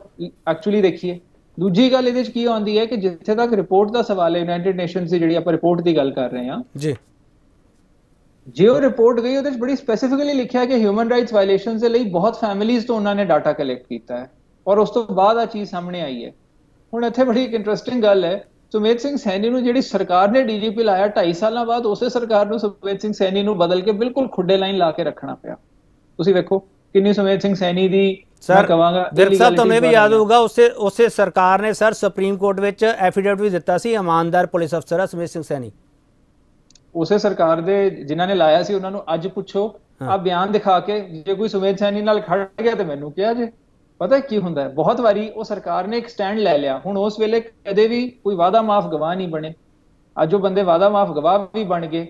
ਐਕਚੁਅਲੀ ਦੇਖੀਏ ਦੂਜੀ ਗੱਲ ਇਹਦੇ ਵਿੱਚ ਕੀ ਆਉਂਦੀ ਹੈ ਕਿ ਜਿੱਥੇ ਤੱਕ ਰਿਪੋਰਟ ਦਾ ਸਵਾਲ ਹੈ ਯੂਨਾਈਟਿਡ ਨੇਸ਼ਨਸ ਦੀ ਜਿਹੜੀ ਆਪਾਂ ਰਿਪੋਰਟ ਦੀ ਗੱਲ ਕਰ ਰਹੇ ਹਾਂ ਜੀ ਜੇ ਉਹ ਰਿਪੋਰਟ ਗਈ ਉਹਦੇ ਵਿੱਚ ਬੜੀ ਸਪੈਸੀਫਿਕਲੀ ਲਿਖਿਆ ਕਿ ਹਿਊਮਨ ਰਾਈਟਸ ਵਾਇਲੇਸ਼ਨਸ ਦੇ ਲਈ ਬਹੁਤ ਫੈਮਿਲੀਆਂ ਤੋਂ ਉਹਨਾਂ ਨੇ ਡਾਟਾ ਕਲੈਕਟ ਕੀਤਾ ਹੈ ਔਰ ਉਸ ਤੋਂ ਬਾਅਦ ਆ ਚੀਜ਼ ਸਾਹਮਣੇ ਆਈ ਹੈ ਹੁਣ ਇੱਥੇ ਬੜੀ ਇੱਕ ਇੰਟਰਸਟਿੰਗ ਗੱਲ ਹੈ ਸੁਮੇਤ ਸਿੰਘ ਸੈਣੀ ਨੂੰ ਜਿਹੜੀ ਸਰਕਾਰ ਨੇ ਡੀਜੀਪੀ ਲਾਇਆ 2.5 ਸਾਲਾਂ ਬਾਅਦ ਉਸੇ ਸਰਕਾਰ ਨੂੰ ਸੁਮੇਤ ਸਿੰਘ ਸੈਣੀ ਨੂੰ ਬਦਲ ਕੇ ਬਿਲਕੁਲ ਖੁੱਡੇ ਲਾਈਨ ਲਾ ਕੇ ਰੱਖਣਾ ਪਿਆ ਤੁਸੀਂ ਵੇਖੋ ਕਿੰਨੀ ਸੁਮੇਤ ਸਿੰਘ ਸੈਣੀ ਦੀ ਸਰ ਕਵਾਂਗਾ ਦਿਲਕ ਸਾਹਿਬ ਤੁਹਾਨੂੰ ਵੀ ਯਾਦ ਹੋਊਗਾ ਉਸੇ ਉਸੇ ਸਰਕਾਰ ਨੇ ਸਰ ਸੁਪਰੀਮ ਕੋਰਟ ਵਿੱਚ ਐਫੀਡੇਵਿਟ ਵੀ ਦਿੱਤਾ ਸੀ ਇਮਾਨਦਾਰ ਪੁਲਿਸ ਅਫਸਰ ਸੁਮੇਤ ਸਿੰਘ ਸੈਣੀ ਉਸੇ ਸਰਕਾਰ ਦੇ ਜਿਨ੍ਹਾਂ ਨੇ ਲਾਇਆ ਸੀ ਉਹਨਾਂ ਨੂੰ ਅੱਜ ਪੁੱਛੋ ਆ ਬਿਆਨ ਦਿਖਾ ਕੇ ਜੇ ਕੋਈ ਸੁਮੇਧ ਸੈਣੀ ਨਾਲ ਖੜ ਗਿਆ ਤੇ ਮੈਨੂੰ ਕਿਹਾ ਜੇ ਪਤਾ ਕੀ ਹੁੰਦਾ ਹੈ ਬਹੁਤ ਵਾਰੀ ਉਹ ਸਰਕਾਰ ਨੇ ਇੱਕ ਸਟੈਂਡ ਲੈ ਲਿਆ ਹੁਣ ਉਸ ਵੇਲੇ ਕਦੇ ਵੀ ਕੋਈ ਵਾਦਾ ਮਾਫ ਗਵਾਹ ਨਹੀਂ ਬਣੇ ਅੱਜ ਉਹ ਬੰਦੇ ਵਾਦਾ ਮਾਫ ਗਵਾਹ ਵੀ ਬਣ ਗਏ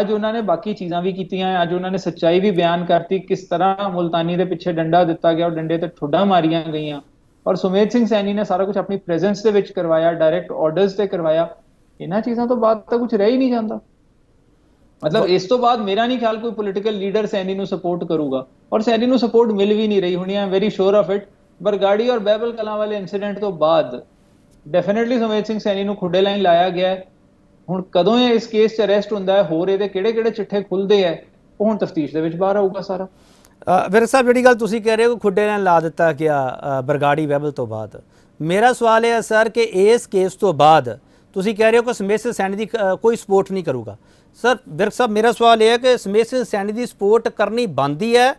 ਅੱਜ ਉਹਨਾਂ ਨੇ ਬਾਕੀ ਚੀਜ਼ਾਂ ਵੀ ਕੀਤੀਆਂ ਅੱਜ ਉਹਨਾਂ ਨੇ ਸੱਚਾਈ ਵੀ ਬਿਆਨ ਕਰਤੀ ਕਿਸ ਤਰ੍ਹਾਂ ਮੁਲਤਾਨੀ ਦੇ ਪਿੱਛੇ ਡੰਡਾ ਦਿੱਤਾ ਗਿਆ ਉਹ ਡੰਡੇ ਤੇ ਠੁੱਡਾਂ ਮਾਰੀਆਂ ਗਈਆਂ ਔਰ ਸੁਮੇਧ ਸਿੰਘ ਸੈਣੀ ਨੇ ਸਾਰਾ ਕੁਝ ਆਪਣੀ ਪ੍ਰੈਜ਼ੈਂਸ ਦੇ ਵਿੱਚ ਕਰਵਾਇਆ ਡਾਇਰੈਕਟ ਆਰਡਰਸ ਤੇ ਕਰਵਾਇਆ ਇਹਨਾਂ ਚੀਜ਼ਾਂ ਤੋਂ ਬਾਅਦ ਤਾਂ ਕੁਝ ਰਹਿ ਹੀ ਨਹੀਂ ਜਾਂਦਾ ਮਤਲਬ ਇਸ ਤੋਂ ਬਾਅਦ ਮੇਰਾ ਨਹੀਂ ਖਿਆਲ ਕੋਈ ਪੋਲੀਟੀਕਲ ਲੀਡਰ ਸੈਨੀ ਨੂੰ ਸਪੋਰਟ ਕਰੂਗਾ ਔਰ ਸੈਨੀ ਨੂੰ ਸਪੋਰਟ ਮਿਲ ਵੀ ਨਹੀਂ ਰਹੀ ਹੁਣੀ am very sure of it Bargari ਔਰ ਬੈਬਲ ਕਲਾਂ ਵਾਲੇ ਇਨਸੀਡੈਂਟ ਤੋਂ ਬਾਅਦ ਡੈਫੀਨਿਟਲੀ ਸੁਮੇਤ ਸਿੰਘ ਸੈਨੀ ਨੂੰ ਖੁੱਡੇ ਲਾਈਨ ਲਾਇਆ ਗਿਆ ਹੁਣ ਕਦੋਂ ਇਹ ਇਸ ਕੇਸ 'ਚ ਅਰੈਸਟ ਹੁੰਦਾ ਹੈ ਹੋਰ ਇਹਦੇ ਕਿਹੜੇ-ਕਿਹੜੇ ਚਿੱਠੇ ਖੁੱਲਦੇ ਐ ਉਹ ਹੁਣ ਤਫਤੀਸ਼ ਦੇ ਵਿੱਚ ਬਾਹਰ ਆਊਗਾ ਸਾਰਾ ਵੀਰ ਸਾਹਿਬ ਜਿਹੜੀ ਗੱਲ ਤੁਸੀਂ ਕਹਿ ਰਹੇ ਹੋ ਖੁੱਡੇ ਲਾਈਨ ਲਾ ਦਿੱਤਾ ਗਿਆ ਬਰਗਾੜੀ ਬੈਬਲ ਤੋਂ ਬਾਅਦ ਮੇਰਾ ਸਵਾਲ ਇਹ ਹੈ ਸਰ ਕਿ ਇਸ ਕੇਸ ਤੋਂ ਬਾਅਦ ਤੁਸੀਂ ਕਹਿ ਰਹੇ ਹੋ ਕਿ ਸਮੇਸ਼ ਸੈਣੀ ਦੀ ਕੋਈ ਸਪੋਰਟ ਨਹੀਂ ਕਰੂਗਾ ਸਰ ਵਿਰਕ ਸਾਹਿਬ ਮੇਰਾ ਸਵਾਲ ਇਹ ਹੈ ਕਿ ਸਮੇਸ਼ ਸੈਣੀ ਦੀ ਸਪੋਰਟ ਕਰਨੀ ਬੰਦੀ ਹੈ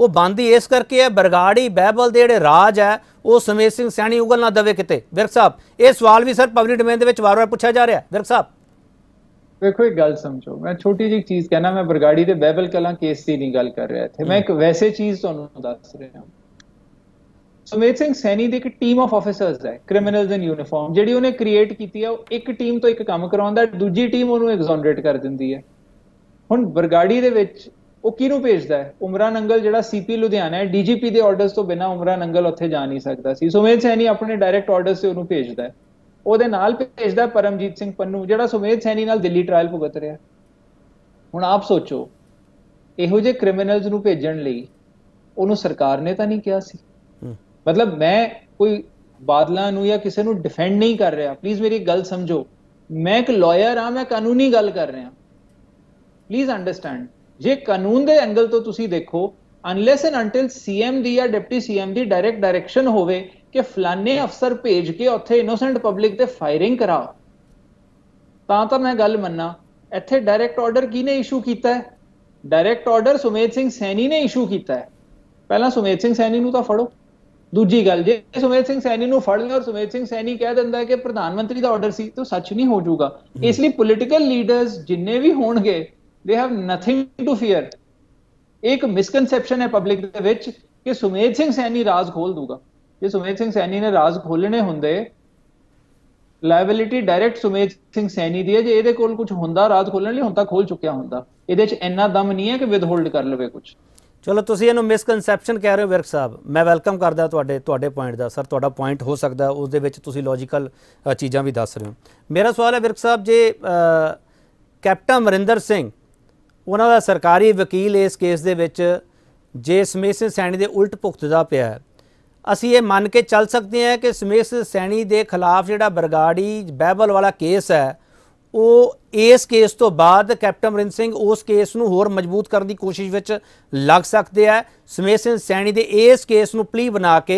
ਉਹ ਬੰਦ ਇਸ ਕਰਕੇ ਹੈ ਬਰਗਾੜੀ ਬੈਬਲ ਦੇ ਜਿਹੜੇ ਰਾਜ ਹੈ ਉਹ ਸਮੇਸ਼ ਸਿੰਘ ਸੈਣੀ ਉਗਲ ਨਾ ਦਵੇ ਕਿਤੇ ਵਿਰਕ ਸਾਹਿਬ ਇਹ ਸਵਾਲ ਵੀ ਸਰ ਪਬਲਿਕ ਡੋਮੇਨ ਦੇ ਵਿੱਚ ਵਾਰ-ਵਾਰ ਪੁੱਛਿਆ ਜਾ ਰਿਹਾ ਵਿਰਕ ਸਾਹਿਬ ਵੇਖੋ ਇੱਕ ਗੱਲ ਸਮਝੋ ਮੈਂ ਛੋਟੀ ਜਿਹੀ ਚੀਜ਼ ਕਹਿਣਾ ਮੈਂ ਬਰਗਾੜੀ ਤੇ ਬੈਬਲ ਕਲਾਂ ਕੇਸ ਦੀ ਨਹੀਂ ਗੱਲ ਕਰ ਰਿਹਾ ਇੱਥੇ ਮੈਂ ਇੱਕ ਵੈਸੇ ਚੀਜ਼ ਤੁਹਾਨੂੰ ਦੱਸ ਰਿਹਾ ਹਾਂ ਸੁਮੇਤ ਸਿੰਘ ਸੈਣੀ ਦੀ ਇੱਕ ਟੀਮ ਆਫ ਆਫੀਸਰਸ ਹੈ ਕ੍ਰਿਮੀਨਲਸ ਇਨ ਯੂਨੀਫਾਰਮ ਜਿਹੜੀ ਉਹਨੇ ਕ੍ਰੀਏਟ ਕੀਤੀ ਹੈ ਉਹ ਇੱਕ ਟੀਮ ਤੋਂ ਇੱਕ ਕੰਮ ਕਰਾਉਂਦਾ ਦੂਜੀ ਟੀਮ ਉਹਨੂੰ ਐਗਜ਼ੋਨਰੇਟ ਕਰ ਦਿੰਦੀ ਹੈ ਹੁਣ ਬਰਗਾੜੀ ਦੇ ਵਿੱਚ ਉਹ ਕਿਹਨੂੰ ਭੇਜਦਾ ਹੈ ਉਮਰਾਨ ਅੰਗਲ ਜਿਹੜਾ ਸੀਪੀ ਲੁਧਿਆਣਾ ਹੈ ਡੀਜੀਪੀ ਦੇ ਆਰਡਰਸ ਤੋਂ ਬਿਨਾ ਉਮਰਾਨ ਅੰਗਲ ਉੱਥੇ ਜਾ ਨਹੀਂ ਸਕਦਾ ਸੀ ਸੁਮੇਤ ਸੈਣੀ ਆਪਣੇ ਡਾਇਰੈਕਟ ਆਰਡਰਸ ਤੇ ਉਹਨੂੰ ਭੇਜਦਾ ਹੈ ਉਹਦੇ ਨਾਲ ਭੇਜਦਾ ਪਰਮਜੀਤ ਸਿੰਘ ਪੰਨੂ ਜਿਹੜਾ ਸੁਮੇਤ ਸੈਣੀ ਨਾਲ ਦਿੱਲੀ ਟ੍ਰਾਇਲ ਭੁਗਤ ਰਿਹਾ ਹੁਣ ਆਪ ਸੋਚੋ ਇਹੋ ਜਿਹੇ ਕ੍ਰਿਮੀਨਲਸ ਨੂੰ ਭੇਜਣ ਲਈ ਉਹਨੂੰ ਸਰਕਾਰ ਨੇ ਤਾਂ ਨਹੀਂ ਕਿਹਾ ਸੀ ਮਤਲਬ ਮੈਂ ਕੋਈ ਬਾਦਲਾਂ ਨੂੰ ਜਾਂ ਕਿਸੇ ਨੂੰ ਡਿਫੈਂਡ ਨਹੀਂ ਕਰ ਰਿਹਾ ਪਲੀਜ਼ ਮੇਰੀ ਗੱਲ ਸਮਝੋ ਮੈਂ ਇੱਕ ਲਾਇਰ ਆ ਮੈਂ ਕਾਨੂੰਨੀ ਗੱਲ ਕਰ ਰਿਹਾ ਪਲੀਜ਼ ਅੰਡਰਸਟੈਂਡ ਜੇ ਕਾਨੂੰਨ ਦੇ ਐਂਗਲ ਤੋਂ ਤੁਸੀਂ ਦੇਖੋ ਅਨਲੈਸ ਐਂਡ ਅੰਟਿਲ ਸੀਐਮ ਦੀ ਜਾਂ ਡਿਪਟੀ ਸੀਐਮ ਦੀ ਡਾਇਰੈਕਟ ਡਾਇਰੈਕਸ਼ਨ ਹੋਵੇ ਕਿ ਫਲਾਨੇ ਅਫਸਰ ਭੇਜ ਕੇ ਉੱਥੇ ਇਨੋਸੈਂਟ ਪਬਲਿਕ ਤੇ ਫਾਇਰਿੰਗ ਕਰਾਓ ਤਾਂ ਤਾਂ ਮੈਂ ਗੱਲ ਮੰਨਾਂ ਇੱਥੇ ਡਾਇਰੈਕਟ ਆਰਡਰ ਕਿਨੇ ਇਸ਼ੂ ਕੀਤਾ ਹੈ ਡਾਇਰੈਕਟ ਆਰਡਰ ਸੁਮੇਤ ਸਿੰਘ ਸੈਣੀ ਨੇ ਇਸ਼ੂ ਕੀਤਾ ਹੈ ਪਹਿਲਾਂ ਸੁਮੇਤ ਸਿੰਘ ਸੈਣੀ ਨੂੰ ਤਾਂ ਫੜੋ ਦੂਜੀ ਗੱਲ ਜੇ ਸੁਮੇਤ ਸਿੰਘ ਸੈਣੀ ਨੂੰ ਫੜ ਲਿਆ ਔਰ ਸੁਮੇਤ ਸਿੰਘ ਸੈਣੀ ਕਹਿ ਦਿੰਦਾ ਕਿ ਪ੍ਰਧਾਨ ਮੰਤਰੀ ਦਾ ਆਰਡਰ ਸੀ ਤਾਂ ਸੱਚ ਨਹੀਂ ਹੋ ਜਾਊਗਾ ਇਸ ਲਈ ਪੋਲਿਟੀਕਲ ਲੀਡਰਸ ਜਿੰਨੇ ਵੀ ਹੋਣਗੇ they have nothing to fear ਇੱਕ ਮਿਸਕਨਸੈਪਸ਼ਨ ਹੈ ਪਬਲਿਕ ਦੇ ਵਿੱਚ ਕਿ ਸੁਮੇਤ ਸਿੰਘ ਸੈਣੀ ਰਾਜ਼ ਖੋਲ ਦੂਗਾ ਜੇ ਸੁਮੇਤ ਸਿੰਘ ਸੈਣੀ ਨੇ ਰਾਜ਼ ਖੋਲਣੇ ਹੁੰਦੇ ਲਾਇਬਿਲਿਟੀ ਡਾਇਰੈਕਟ ਸੁਮੇਤ ਸਿੰਘ ਸੈਣੀ ਦੀ ਹੈ ਜੇ ਇਹਦੇ ਕੋਲ ਕੁਝ ਹੁੰਦਾ ਰਾਜ਼ ਖੋਲਣ ਲਈ ਹੁਣ ਤਾਂ ਖੋਲ ਚੁੱਕਿਆ ਹੁੰਦਾ ਇਹਦੇ 'ਚ ਇੰਨਾ ਦਮ ਨਹੀਂ ਹੈ ਕਿ ਵਿਦਹੋਲਡ ਕਰ ਲਵੇ ਕੁਝ ਚਲੋ ਤੁਸੀਂ ਇਹਨੂੰ ਮਿਸਕਨਸੈਪਸ਼ਨ ਕਹਿ ਰਹੇ ਹੋ ਵਿਰਕ ਸਾਹਿਬ ਮੈਂ ਵੈਲਕਮ ਕਰਦਾ ਤੁਹਾਡੇ ਤੁਹਾਡੇ ਪੁਆਇੰਟ ਦਾ ਸਰ ਤੁਹਾਡਾ ਪੁਆਇੰਟ ਹੋ ਸਕਦਾ ਉਸ ਦੇ ਵਿੱਚ ਤੁਸੀਂ ਲੌਜੀਕਲ ਚੀਜ਼ਾਂ ਵੀ ਦੱਸ ਰਹੇ ਹੋ ਮੇਰਾ ਸਵਾਲ ਹੈ ਵਿਰਕ ਸਾਹਿਬ ਜੇ ਕੈਪਟਨ ਮਰਿੰਦਰ ਸਿੰਘ ਉਹਨਾਂ ਦਾ ਸਰਕਾਰੀ ਵਕੀਲ ਇਸ ਕੇਸ ਦੇ ਵਿੱਚ ਜੇ ਸਮੇਸ਼ ਸੈਣੀ ਦੇ ਉਲਟ ਭੁਗਤਦਾ ਪਿਆ ਅਸੀਂ ਇਹ ਮੰਨ ਕੇ ਚੱਲ ਸਕਦੇ ਹਾਂ ਕਿ ਸਮੇਸ਼ ਸੈਣੀ ਦੇ ਖਿਲਾਫ ਜਿਹੜਾ ਬਰਗਾੜੀ ਬਹਿਬਲ ਵਾਲਾ ਕੇਸ ਹੈ ਉਹ ਇਸ ਕੇਸ ਤੋਂ ਬਾਅਦ ਕੈਪਟਨ ਅਮਰਿੰਦਰ ਸਿੰਘ ਉਸ ਕੇਸ ਨੂੰ ਹੋਰ ਮਜ਼ਬੂਤ ਕਰਨ ਦੀ ਕੋਸ਼ਿਸ਼ ਵਿੱਚ ਲੱਗ ਸਕਦੇ ਆ ਸਮੇਸ਼ ਸਿੰਘ ਸੈਣੀ ਦੇ ਇਸ ਕੇਸ ਨੂੰ ਪਲੀ ਬਣਾ ਕੇ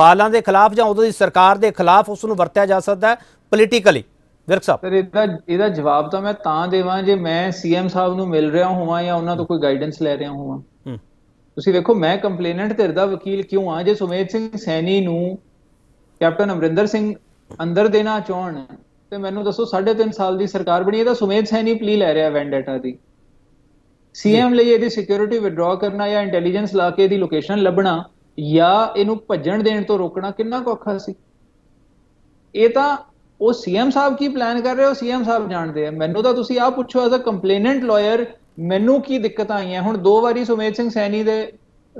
ਬਾਲਾਂ ਦੇ ਖਿਲਾਫ ਜਾਂ ਉਦੋਂ ਦੀ ਸਰਕਾਰ ਦੇ ਖਿਲਾਫ ਉਸ ਨੂੰ ਵਰਤਿਆ ਜਾ ਸਕਦਾ ਹੈ ਪੋਲੀਟੀਕਲੀ ਵਿਰਕ ਸਾਹਿਬ ਸਰ ਇਹਦਾ ਇਹਦਾ ਜਵਾਬ ਤਾਂ ਮੈਂ ਤਾਂ ਦੇਵਾਂ ਜੇ ਮੈਂ ਸੀਐਮ ਸਾਹਿਬ ਨੂੰ ਮਿਲ ਰਿਹਾ ਹੋਵਾਂ ਜਾਂ ਉਹਨਾਂ ਤੋਂ ਕੋਈ ਗਾਈਡੈਂਸ ਲੈ ਰਿਹਾ ਹੋਵਾਂ ਤੁਸੀਂ ਵੇਖੋ ਮੈਂ ਕੰਪਲੇਨੈਂਟ ਧਿਰ ਵਕੀਲ ਕਿਉਂ ਆ ਜੇ ਸੁਮੇਤ ਸਿੰਘ ਸੈਣੀ ਨੂੰ ਕੈਪਟਨ ਅਮਰਿੰਦਰ ਸਿੰਘ ਅੰਦਰ ਦੇਣਾ ਚਾਹਣ ਤੇ ਮੈਨੂੰ ਦੱਸੋ 3.5 ਸਾਲ ਦੀ ਸਰਕਾਰ ਬਣੀ ਇਹਦਾ ਸੁਮੇਧ ਸੈਣੀ ਪਲੀ ਲੈ ਰਿਹਾ ਵੈਂਡੇਟਾ ਦੀ ਸੀਐਮ ਲਈ ਇਹਦੀ ਸਿਕਿਉਰਿਟੀ ਵਿਡਰਾ ਕਰਨਾ ਜਾਂ ਇੰਟੈਲੀਜੈਂਸ ਲਾ ਕੇ ਇਹਦੀ ਲੋਕੇਸ਼ਨ ਲੱਭਣਾ ਜਾਂ ਇਹਨੂੰ ਭੱਜਣ ਦੇਣ ਤੋਂ ਰੋਕਣਾ ਕਿੰਨਾ ਔਖਾ ਸੀ ਇਹ ਤਾਂ ਉਹ ਸੀਐਮ ਸਾਹਿਬ ਕੀ ਪਲਾਨ ਕਰ ਰਹੇ ਹੋ ਸੀਐਮ ਸਾਹਿਬ ਜਾਣਦੇ ਆ ਮੈਨੂੰ ਤਾਂ ਤੁਸੀਂ ਆ ਪੁੱਛੋ ਐਜ਼ ਅ ਕੰਪਲੇਨੈਂਟ ਲਾਇਰ ਮੈਨੂੰ ਕੀ ਦਿੱਕਤਾਂ ਆਈਆਂ ਹੁਣ ਦੋ ਵਾਰੀ ਸੁਮੇਤ ਸਿੰਘ ਸੈਣੀ ਦੇ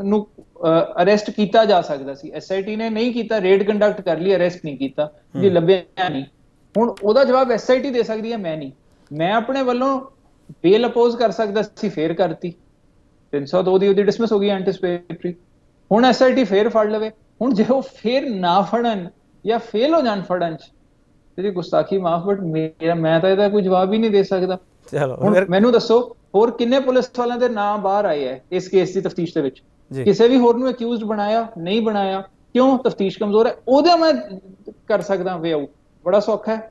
ਨੂੰ ਅਰੈਸਟ ਕੀਤਾ ਜਾ ਸਕਦਾ ਸੀ ਐਸਆਈਟੀ ਨੇ ਨਹੀਂ ਕੀਤਾ ਰੇਡ ਕੰਡਕਟ ਕਰ ਲਈ ਅਰੈਸਟ ਨਹੀਂ ਕੀਤਾ ਜੇ ਲੱਭਿਆ ਨਹੀਂ ਹੁਣ ਉਹਦਾ ਜਵਾਬ ਐਸਆਈਟੀ ਦੇ ਸਕਦੀ ਹੈ ਮੈਂ ਨਹੀਂ ਮੈਂ ਆਪਣੇ ਵੱਲੋਂ ਬੇਲ ਅਪੋਜ਼ ਕਰ ਸਕਦਾ ਸੀ ਫੇਰ ਕਰਤੀ 302 ਦੀ ਉਹਦੀ ਡਿਸਮਿਸ ਹੋ ਗਈ ਐਂਟੀਸਪੇਟਰੀ ਹੁਣ ਐਸਆਈਟੀ ਫੇਰ ਫੜ ਲਵੇ ਹੁਣ ਜੇ ਉਹ ਫੇਰ ਨਾ ਫੜਨ ਜਾਂ ਫੇਲ ਹੋ ਜਾਣ ਫੜਨ ਚ ਤੇਰੀ ਗੁਸਤਾਖੀ ਮਾਫ ਬਟ ਮੇਰਾ ਮੈਂ ਤਾਂ ਇਹਦਾ ਕੋਈ ਜਵਾਬ ਹੀ ਨਹੀਂ ਦੇ ਸਕਦਾ ਚਲੋ ਮੈਨੂੰ ਦੱਸੋ ਹੋਰ ਕਿੰਨੇ ਪੁਲਿਸ ਵਾਲਿਆਂ ਦੇ ਨਾਮ ਬਾਹਰ ਆਏ ਐ ਇਸ ਕੇਸ ਦੀ ਤਫਤੀਸ਼ ਦੇ ਵਿੱਚ ਕਿਸੇ ਵੀ ਹੋਰ ਨੂੰ ਅਕਿਊਜ਼ਡ ਬਣਾਇਆ ਨਹੀਂ ਬਣਾਇਆ ਕਿਉਂ ਤਫਤੀਸ਼ ਕਮਜ਼ੋਰ ਹੈ ਉਹਦੇ ਮੈਂ ਕਰ ਸਕਦਾ ਵੇ ਆਊਟ ਬੜਾ ਸੌਖਾ ਹੈ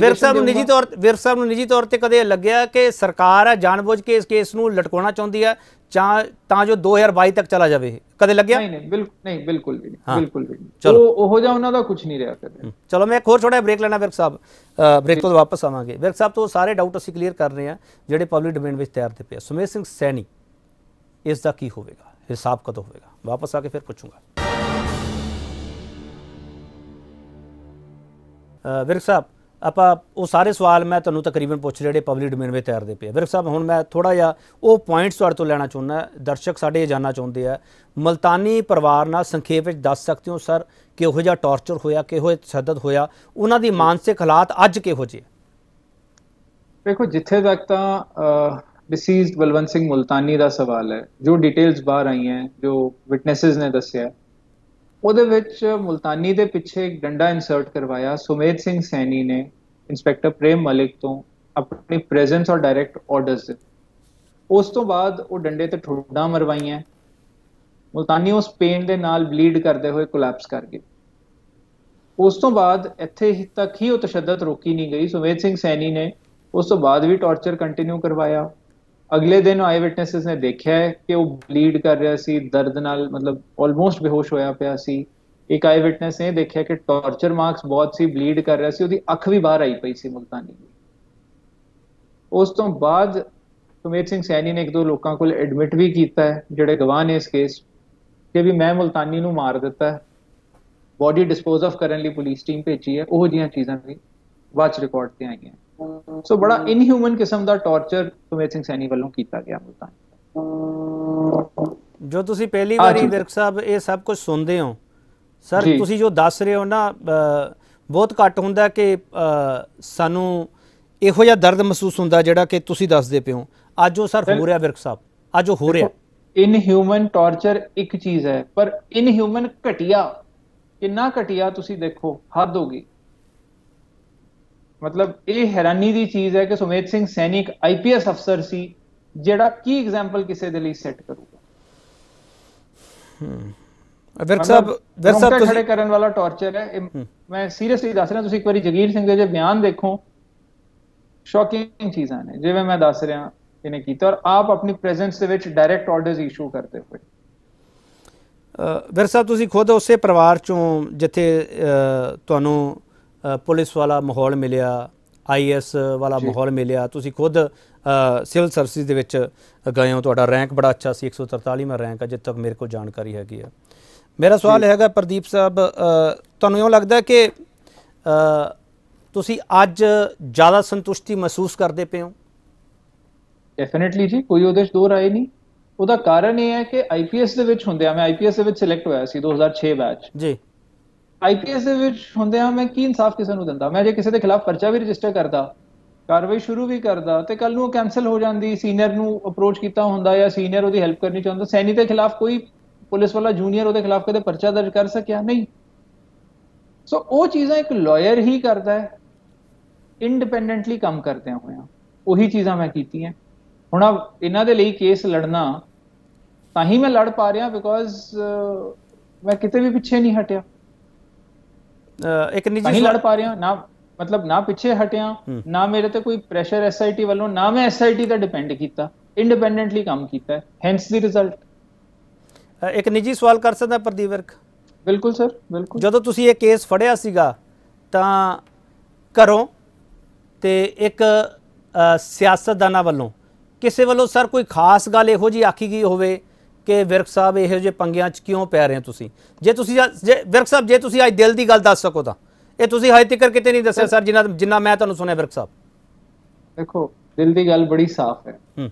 ਵਿਰਸਾ ਨੂੰ ਨਿੱਜੀ ਤੌਰ ਵਿਰਸਾ ਨੂੰ ਨਿੱਜੀ ਤੌਰ ਤੇ ਕਦੇ ਲੱਗਿਆ ਕਿ ਸਰਕਾਰ ਆ ਜਾਣਬੁੱਝ ਕੇ ਇਸ ਕੇਸ ਨੂੰ ਲਟਕਾਉਣਾ ਚਾਹੁੰਦੀ ਆ ਜਾਂ ਤਾਂ ਜੋ 2022 ਤੱਕ ਚਲਾ ਜਾਵੇ ਕਦੇ ਲੱਗਿਆ ਨਹੀਂ ਨਹੀਂ ਬਿਲਕੁਲ ਨਹੀਂ ਬਿਲਕੁਲ ਵੀ ਨਹੀਂ ਬਿਲਕੁਲ ਵੀ ਨਹੀਂ ਉਹ ਹੋ ਜਾ ਉਹਨਾਂ ਦਾ ਕੁਝ ਨਹੀਂ ਰਿਹਾ ਕਦੇ ਚਲੋ ਮੈਂ ਇੱਕ ਹੋਰ ਛੋਟਾ ਬ੍ਰੇਕ ਲੈਣਾ ਵਿਰਕ ਸਾਹਿਬ ਬ੍ਰੇਕ ਤੋਂ ਵਾਪਸ ਆਵਾਂਗੇ ਵਿਰਕ ਸਾਹਿਬ ਤੋਂ ਸਾਰੇ ਡਾਊਟ ਅਸੀਂ ਕਲੀਅਰ ਕਰ ਰਹੇ ਆ ਜਿਹੜੇ ਪਬਲਿਕ ਡੋਮੇਨ ਵਿੱਚ ਤਿਆਰ ਤੇ ਪਿਆ ਸੁਮੇਸ਼ ਸਿੰਘ ਸੈਣੀ ਇਸ ਦਾ ਕੀ ਹੋਵੇਗਾ ਹਿਸਾਬ ਕਦੋਂ ਹੋਵੇਗਾ ਵਾਪਸ ਆ ਕੇ ਫਿਰ ਪੁੱਛੂੰਗਾ ਵਿਰਕ ਸਾਹਿਬ ਆਪਾਂ ਉਹ ਸਾਰੇ ਸਵਾਲ ਮੈਂ ਤੁਹਾਨੂੰ ਤਕਰੀਬਨ ਪੁੱਛ ਜਿਹੜੇ ਪਬਲਿਕ ਡੋਮੇਨ ਵਿੱਚ ਤੈਰਦੇ ਪਏ ਵਿਰਕ ਸਾਹਿਬ ਹੁਣ ਮੈਂ ਥੋੜਾ ਜਿਹਾ ਉਹ ਪੁਆਇੰਟਸ ਤੁਹਾਡੇ ਤੋਂ ਲੈਣਾ ਚਾਹੁੰਦਾ ਦਰਸ਼ਕ ਸਾਡੇ ਇਹ ਜਾਨਣਾ ਚਾਹੁੰਦੇ ਆ ਮਲਤਾਨੀ ਪਰਿਵਾਰ ਨਾਲ ਸੰਖੇਪ ਵਿੱਚ ਦੱਸ ਸਕਦੇ ਹੋ ਸਰ ਕਿਹੋ ਜਿਹਾ ਟੌਰਚਰ ਹੋਇਆ ਕਿਹੋ ਜਿਹਾ ਸਦਦ ਹੋਇਆ ਉਹਨਾਂ ਦੀ ਮਾਨਸਿਕ ਹਾਲਾਤ ਅੱਜ ਕਿਹੋ ਜਿਹੇ ਦੇਖੋ ਜਿੱਥੇ ਤੱਕ ਤਾਂ ਡਿਸੀਜ਼ਡ ਬਲਵੰਤ ਸਿੰਘ ਮਲਤਾਨੀ ਦਾ ਸਵਾਲ ਹੈ ਜੋ ਡਿਟੇਲਸ ਬਾਹਰ ਆਈਆਂ ਜੋ ਵਿਟਨੈਸਸ ਨੇ ਦੱਸਿਆ ਉਹਦੇ ਵਿੱਚ ਮੁਲਤਾਨੀ ਦੇ ਪਿੱਛੇ ਇੱਕ ਡੰਡਾ ਇਨਸਰਟ ਕਰਵਾਇਆ ਸੁਮੇਤ ਸਿੰਘ ਸੈਣੀ ਨੇ ਇੰਸਪੈਕਟਰ ਪ੍ਰੇਮ ਮਲਿਕ ਤੋਂ ਆਪਣੀ ਪ੍ਰੈਜ਼ੈਂਸ ਔਰ ਡਾਇਰੈਕਟ ਆਰਡਰਸ ਉਸ ਤੋਂ ਬਾਅਦ ਉਹ ਡੰਡੇ ਤੇ ਠੋਡਾ ਮਰਵਾਈਆਂ ਮੁਲਤਾਨੀ ਉਸ ਪੇਨ ਦੇ ਨਾਲ ਬਲੀਡ ਕਰਦੇ ਹੋਏ ਕੋਲੈਪਸ ਕਰ ਗਏ ਉਸ ਤੋਂ ਬਾਅਦ ਇੱਥੇ ਤੱਕ ਹੀ ਉਹ ਤਸ਼ੱਦਦ ਰੋਕੀ ਨਹੀਂ ਗਈ ਸੁਮੇਤ ਸਿੰਘ ਸੈਣੀ ਨੇ ਉਸ ਤੋਂ ਬਾਅਦ ਵੀ ਟੌਰਚਰ ਕੰਟੀਨਿਊ ਕਰਵਾਇਆ ਅਗਲੇ ਦਿਨ ਆਈ ਵਿਟਨੈਸਸ ਨੇ ਦੇਖਿਆ ਕਿ ਉਹ ਬਲੀਡ ਕਰ ਰਿਹਾ ਸੀ ਦਰਦ ਨਾਲ ਮਤਲਬ ਆਲਮੋਸਟ ਬੇਹੋਸ਼ ਹੋਇਆ ਪਿਆ ਸੀ ਇੱਕ ਆਈ ਵਿਟਨੈਸ ਨੇ ਦੇਖਿਆ ਕਿ ਟੌਰਚਰ ਮਾਰਕਸ ਬਹੁਤ ਸੀ ਬਲੀਡ ਕਰ ਰਿਹਾ ਸੀ ਉਹਦੀ ਅੱਖ ਵੀ ਬਾਹਰ ਆਈ ਪਈ ਸੀ ਮੁਲਤਾਨੀ ਦੀ ਉਸ ਤੋਂ ਬਾਅਦ ਸੁਮੇਤ ਸਿੰਘ ਸੈਣੀ ਨੇ ਇੱਕ ਦੋ ਲੋਕਾਂ ਕੋਲ ਐਡਮਿਟ ਵੀ ਕੀਤਾ ਹੈ ਜਿਹੜੇ ਗਵਾਹ ਨੇ ਇਸ ਕੇਸ ਕਿ ਵੀ ਮੈਂ ਮੁਲਤਾਨੀ ਨੂੰ ਮਾਰ ਦਿੱਤਾ ਬਾਡੀ ਡਿਸਪੋਜ਼ ਆਫ ਕਰਨ ਲਈ ਪੁਲਿਸ ਟੀਮ ਭੇਜੀ ਹੈ ਉਹ ਜੀਆਂ ਚੀਜ਼ਾਂ ਵੀ ਵਾਚ ਰਿਕਾਰਡ ਤੇ ਆਈਆਂ ਸੋ ਬੜਾ ਇਨਹਿਊਮਨ ਕਿਸਮ ਦਾ ਟੌਰਚਰ ਸੁਮੇਤ ਸਿੰਘ ਸੈਣੀ ਵੱਲੋਂ ਕੀਤਾ ਗਿਆ ਮੁਲਤਾਨ ਜੋ ਤੁਸੀਂ ਪਹਿਲੀ ah, ਵਾਰੀ ਵਿਰਕ ਸਾਹਿਬ ਇਹ ਸਭ ਕੁਝ ਸੁਣਦੇ ਹੋ ਸਰ ਤੁਸੀਂ ਜੋ ਦੱਸ ਰਹੇ ਹੋ ਨਾ ਬਹੁਤ ਘੱਟ ਹੁੰਦਾ ਕਿ ਸਾਨੂੰ ਇਹੋ ਜਿਹਾ ਦਰਦ ਮਹਿਸੂਸ ਹੁੰਦਾ ਜਿਹੜਾ ਕਿ ਤੁਸੀਂ ਦੱਸਦੇ ਪਿਓ ਅੱਜ ਉਹ ਸਰ ਹੋ ਰਿਹਾ ਵਿਰਕ ਸਾਹਿਬ ਅੱਜ ਉਹ ਹੋ ਰਿਹਾ ਇਨਹਿਊਮਨ ਟੌਰਚਰ ਇੱਕ ਚੀਜ਼ ਹੈ ਪਰ ਇਨਹਿਊਮਨ ਘਟਿਆ ਕਿੰਨਾ ਘਟਿਆ ਤੁਸੀਂ ਦੇਖੋ ਹੱਦ ਹੋ ਗਈ ਮਤਲਬ ਇਹ ਹੈਰਾਨੀ ਦੀ ਚੀਜ਼ ਹੈ ਕਿ ਸੁਮੇਤ ਸਿੰਘ ਸੈਨਿਕ ਆਈਪੀਐਸ ਅਫਸਰ ਸੀ ਜਿਹੜਾ ਕੀ ਐਗਜ਼ਾਮਪਲ ਕਿਸੇ ਦੇ ਲਈ ਸੈੱਟ ਕਰੂਗਾ ਹਮ ਅਦਰ ਸਾਹਿਬ ਦਰ ਸਾਹਿਬ ਤੁਸੀਂ ਖੜੇ ਕਰਨ ਵਾਲਾ ਟੌਰਚਰ ਹੈ ਮੈਂ ਸੀਰੀਅਸਲੀ ਦੱਸ ਰਿਹਾ ਤੁਸੀਂ ਇੱਕ ਵਾਰੀ ਜਗੀਰ ਸਿੰਘ ਦੇ ਜੇ ਬਿਆਨ ਦੇਖੋ ਸ਼ੌਕਿੰਗ ਚੀਜ਼ਾਂ ਨੇ ਜਿਵੇਂ ਮੈਂ ਦੱਸ ਰਿਹਾ ਇਹਨੇ ਕੀਤਾ ਔਰ ਆਪ ਆਪਣੀ ਪ੍ਰੈਜ਼ੈਂਸ ਦੇ ਵਿੱਚ ਡਾਇਰੈਕਟ ਆਰਡਰਸ ਇਸ਼ੂ ਕਰਦੇ ਹੋਏ ਦਰ ਸਾਹਿਬ ਤੁਸੀਂ ਖੁਦ ਉਸੇ ਪਰਿਵਾਰ ਚੋਂ ਜਿੱਥੇ ਤੁਹਾਨੂੰ ਪੁਲਿਸ ਵਾਲਾ ਮਾਹੌਲ ਮਿਲਿਆ ਆਈਐਸ ਵਾਲਾ ਮਾਹੌਲ ਮਿਲਿਆ ਤੁਸੀਂ ਖੁਦ ਸਿਵਲ ਸਰਵਿਸ ਦੇ ਵਿੱਚ ਗਏ ਹੋ ਤੁਹਾਡਾ ਰੈਂਕ ਬੜਾ ਅੱਛਾ ਸੀ 143ਵਾਂ ਰੈਂਕ ਹੈ ਜਿੱਥੇ ਤੱਕ ਮੇਰੇ ਕੋਲ ਜਾਣਕਾਰੀ ਹੈਗੀ ਹੈ ਮੇਰਾ ਸਵਾਲ ਹੈਗਾ ਪ੍ਰਦੀਪ ਸਾਹਿਬ ਤੁਹਾਨੂੰ ਇਉਂ ਲੱਗਦਾ ਕਿ ਤੁਸੀਂ ਅੱਜ ਜ਼ਿਆਦਾ ਸੰਤੁਸ਼ਟੀ ਮਹਿਸੂਸ ਕਰਦੇ ਪਏ ਹੋ ਡੈਫੀਨਿਟਲੀ ਜੀ ਕੋਈ ਉਹਦੇ ਵਿੱਚ ਦੋ ਰਾਏ ਨਹੀਂ ਉਹਦਾ ਕਾਰਨ ਇਹ ਹੈ ਕਿ ਆਈਪੀਐਸ ਦੇ ਵਿੱਚ ਹੁੰਦਿਆ ਮੈਂ ਆਈਪੀਐਸ ਦੇ ਵਿੱਚ ਸਿਲੈਕਟ ਹੋਇਆ ਸੀ 2006 ਬੈਚ ਜੀ ਆਈਪੀਐਸ ਦੇ ਵਿੱਚ ਹੁੰਦੇ ਆ ਮੈਂ ਕੀ ਇਨਸਾਫ ਕਿਸੇ ਨੂੰ ਦਿੰਦਾ ਮੈਂ ਜੇ ਕਿਸੇ ਦੇ ਖਿਲਾਫ ਪਰਚਾ ਵੀ ਰਜਿਸਟਰ ਕਰਦਾ ਕਾਰਵਾਈ ਸ਼ੁਰੂ ਵੀ ਕਰਦਾ ਤੇ ਕੱਲ ਨੂੰ ਉਹ ਕੈਨਸਲ ਹੋ ਜਾਂਦੀ ਸੀਨੀਅਰ ਨੂੰ ਅਪਰੋਚ ਕੀਤਾ ਹੁੰਦਾ ਜਾਂ ਸੀਨੀਅਰ ਉਹਦੀ ਹੈਲਪ ਕਰਨੀ ਚਾਹੁੰਦਾ ਸੈਨੀ ਦੇ ਖਿਲਾਫ ਕੋਈ ਪੁਲਿਸ ਵਾਲਾ ਜੂਨੀਅਰ ਉਹਦੇ ਖਿਲਾਫ ਕਦੇ ਪਰਚਾ ਦਰਜ ਕਰ ਸਕਿਆ ਨਹੀਂ ਸੋ ਉਹ ਚੀਜ਼ਾਂ ਇੱਕ ਲਾਇਰ ਹੀ ਕਰਦਾ ਹੈ ਇੰਡੀਪੈਂਡੈਂਟਲੀ ਕੰਮ ਕਰਦੇ ਹੋਇਆ ਉਹੀ ਚੀਜ਼ਾਂ ਮੈਂ ਕੀਤੀਆਂ ਹੁਣ ਇਹਨਾਂ ਦੇ ਲਈ ਕੇਸ ਲੜਨਾ ਤਾਂ ਹੀ ਮੈਂ ਲੜ ਪਾ ਰਿਹਾ ਬਿਕੋਜ਼ ਮੈਂ ਕਿਤੇ ਵੀ ਪਿੱਛੇ ਨਹੀਂ ਹਟਿਆ ਇੱਕ ਨਿੱਜੀ ਨਹੀਂ ਲੜ ਪਾ ਰਿਹਾ ਨਾ ਮਤਲਬ ਨਾ ਪਿੱਛੇ ਹਟਿਆ ਨਾ ਮੇਰੇ ਤੇ ਕੋਈ ਪ੍ਰੈਸ਼ਰ ਐਸਆਈਟੀ ਵੱਲੋਂ ਨਾ ਮੈਂ ਐਸਆਈਟੀ ਤੇ ਡਿਪੈਂਡ ਕੀਤਾ ਇੰਡੀਪੈਂਡੈਂਟਲੀ ਕੰਮ ਕੀਤਾ ਹੈ ਹੈਂਸ ਦੀ ਰਿਜ਼ਲਟ ਇੱਕ ਨਿੱਜੀ ਸਵਾਲ ਕਰ ਸਕਦਾ ਪ੍ਰਦੀਪ ਵਰਕ ਬਿਲਕੁਲ ਸਰ ਬਿਲਕੁਲ ਜਦੋਂ ਤੁਸੀਂ ਇਹ ਕੇਸ ਫੜਿਆ ਸੀਗਾ ਤਾਂ ਘਰੋਂ ਤੇ ਇੱਕ ਸਿਆਸਤਦਾਨਾਂ ਵੱਲੋਂ ਕਿਸੇ ਵੱਲੋਂ ਸਰ ਕੋਈ ਖਾਸ ਗੱਲ ਇਹੋ ਜੀ ਆਖੀ ਗਈ ਹੋਵੇ ਕਿ ਵਿਰਕ ਸਾਹਿਬ ਇਹੋ ਜਿਹੇ ਪੰਗਿਆਂ 'ਚ ਕਿਉਂ ਪੈ ਰਹੇ ਹੋ ਤੁਸੀਂ ਜੇ ਤੁਸੀਂ ਜੇ ਵਿਰਕ ਸਾਹਿਬ ਜੇ ਤੁਸੀਂ ਅੱਜ ਦਿਲ ਦੀ ਗੱਲ ਦੱਸ ਸਕੋ ਤਾਂ ਇਹ ਤੁਸੀਂ ਹਜੇ ਤੱਕ ਕਿਤੇ ਨਹੀਂ ਦੱਸਿਆ ਸਰ ਜਿੰਨਾ ਜਿੰਨਾ ਮੈਂ ਤੁਹਾਨੂੰ ਸੁਣਿਆ ਵਿਰਕ ਸਾਹਿਬ ਦੇਖੋ ਦਿਲ ਦੀ ਗੱਲ ਬੜੀ ਸਾਫ਼ ਹੈ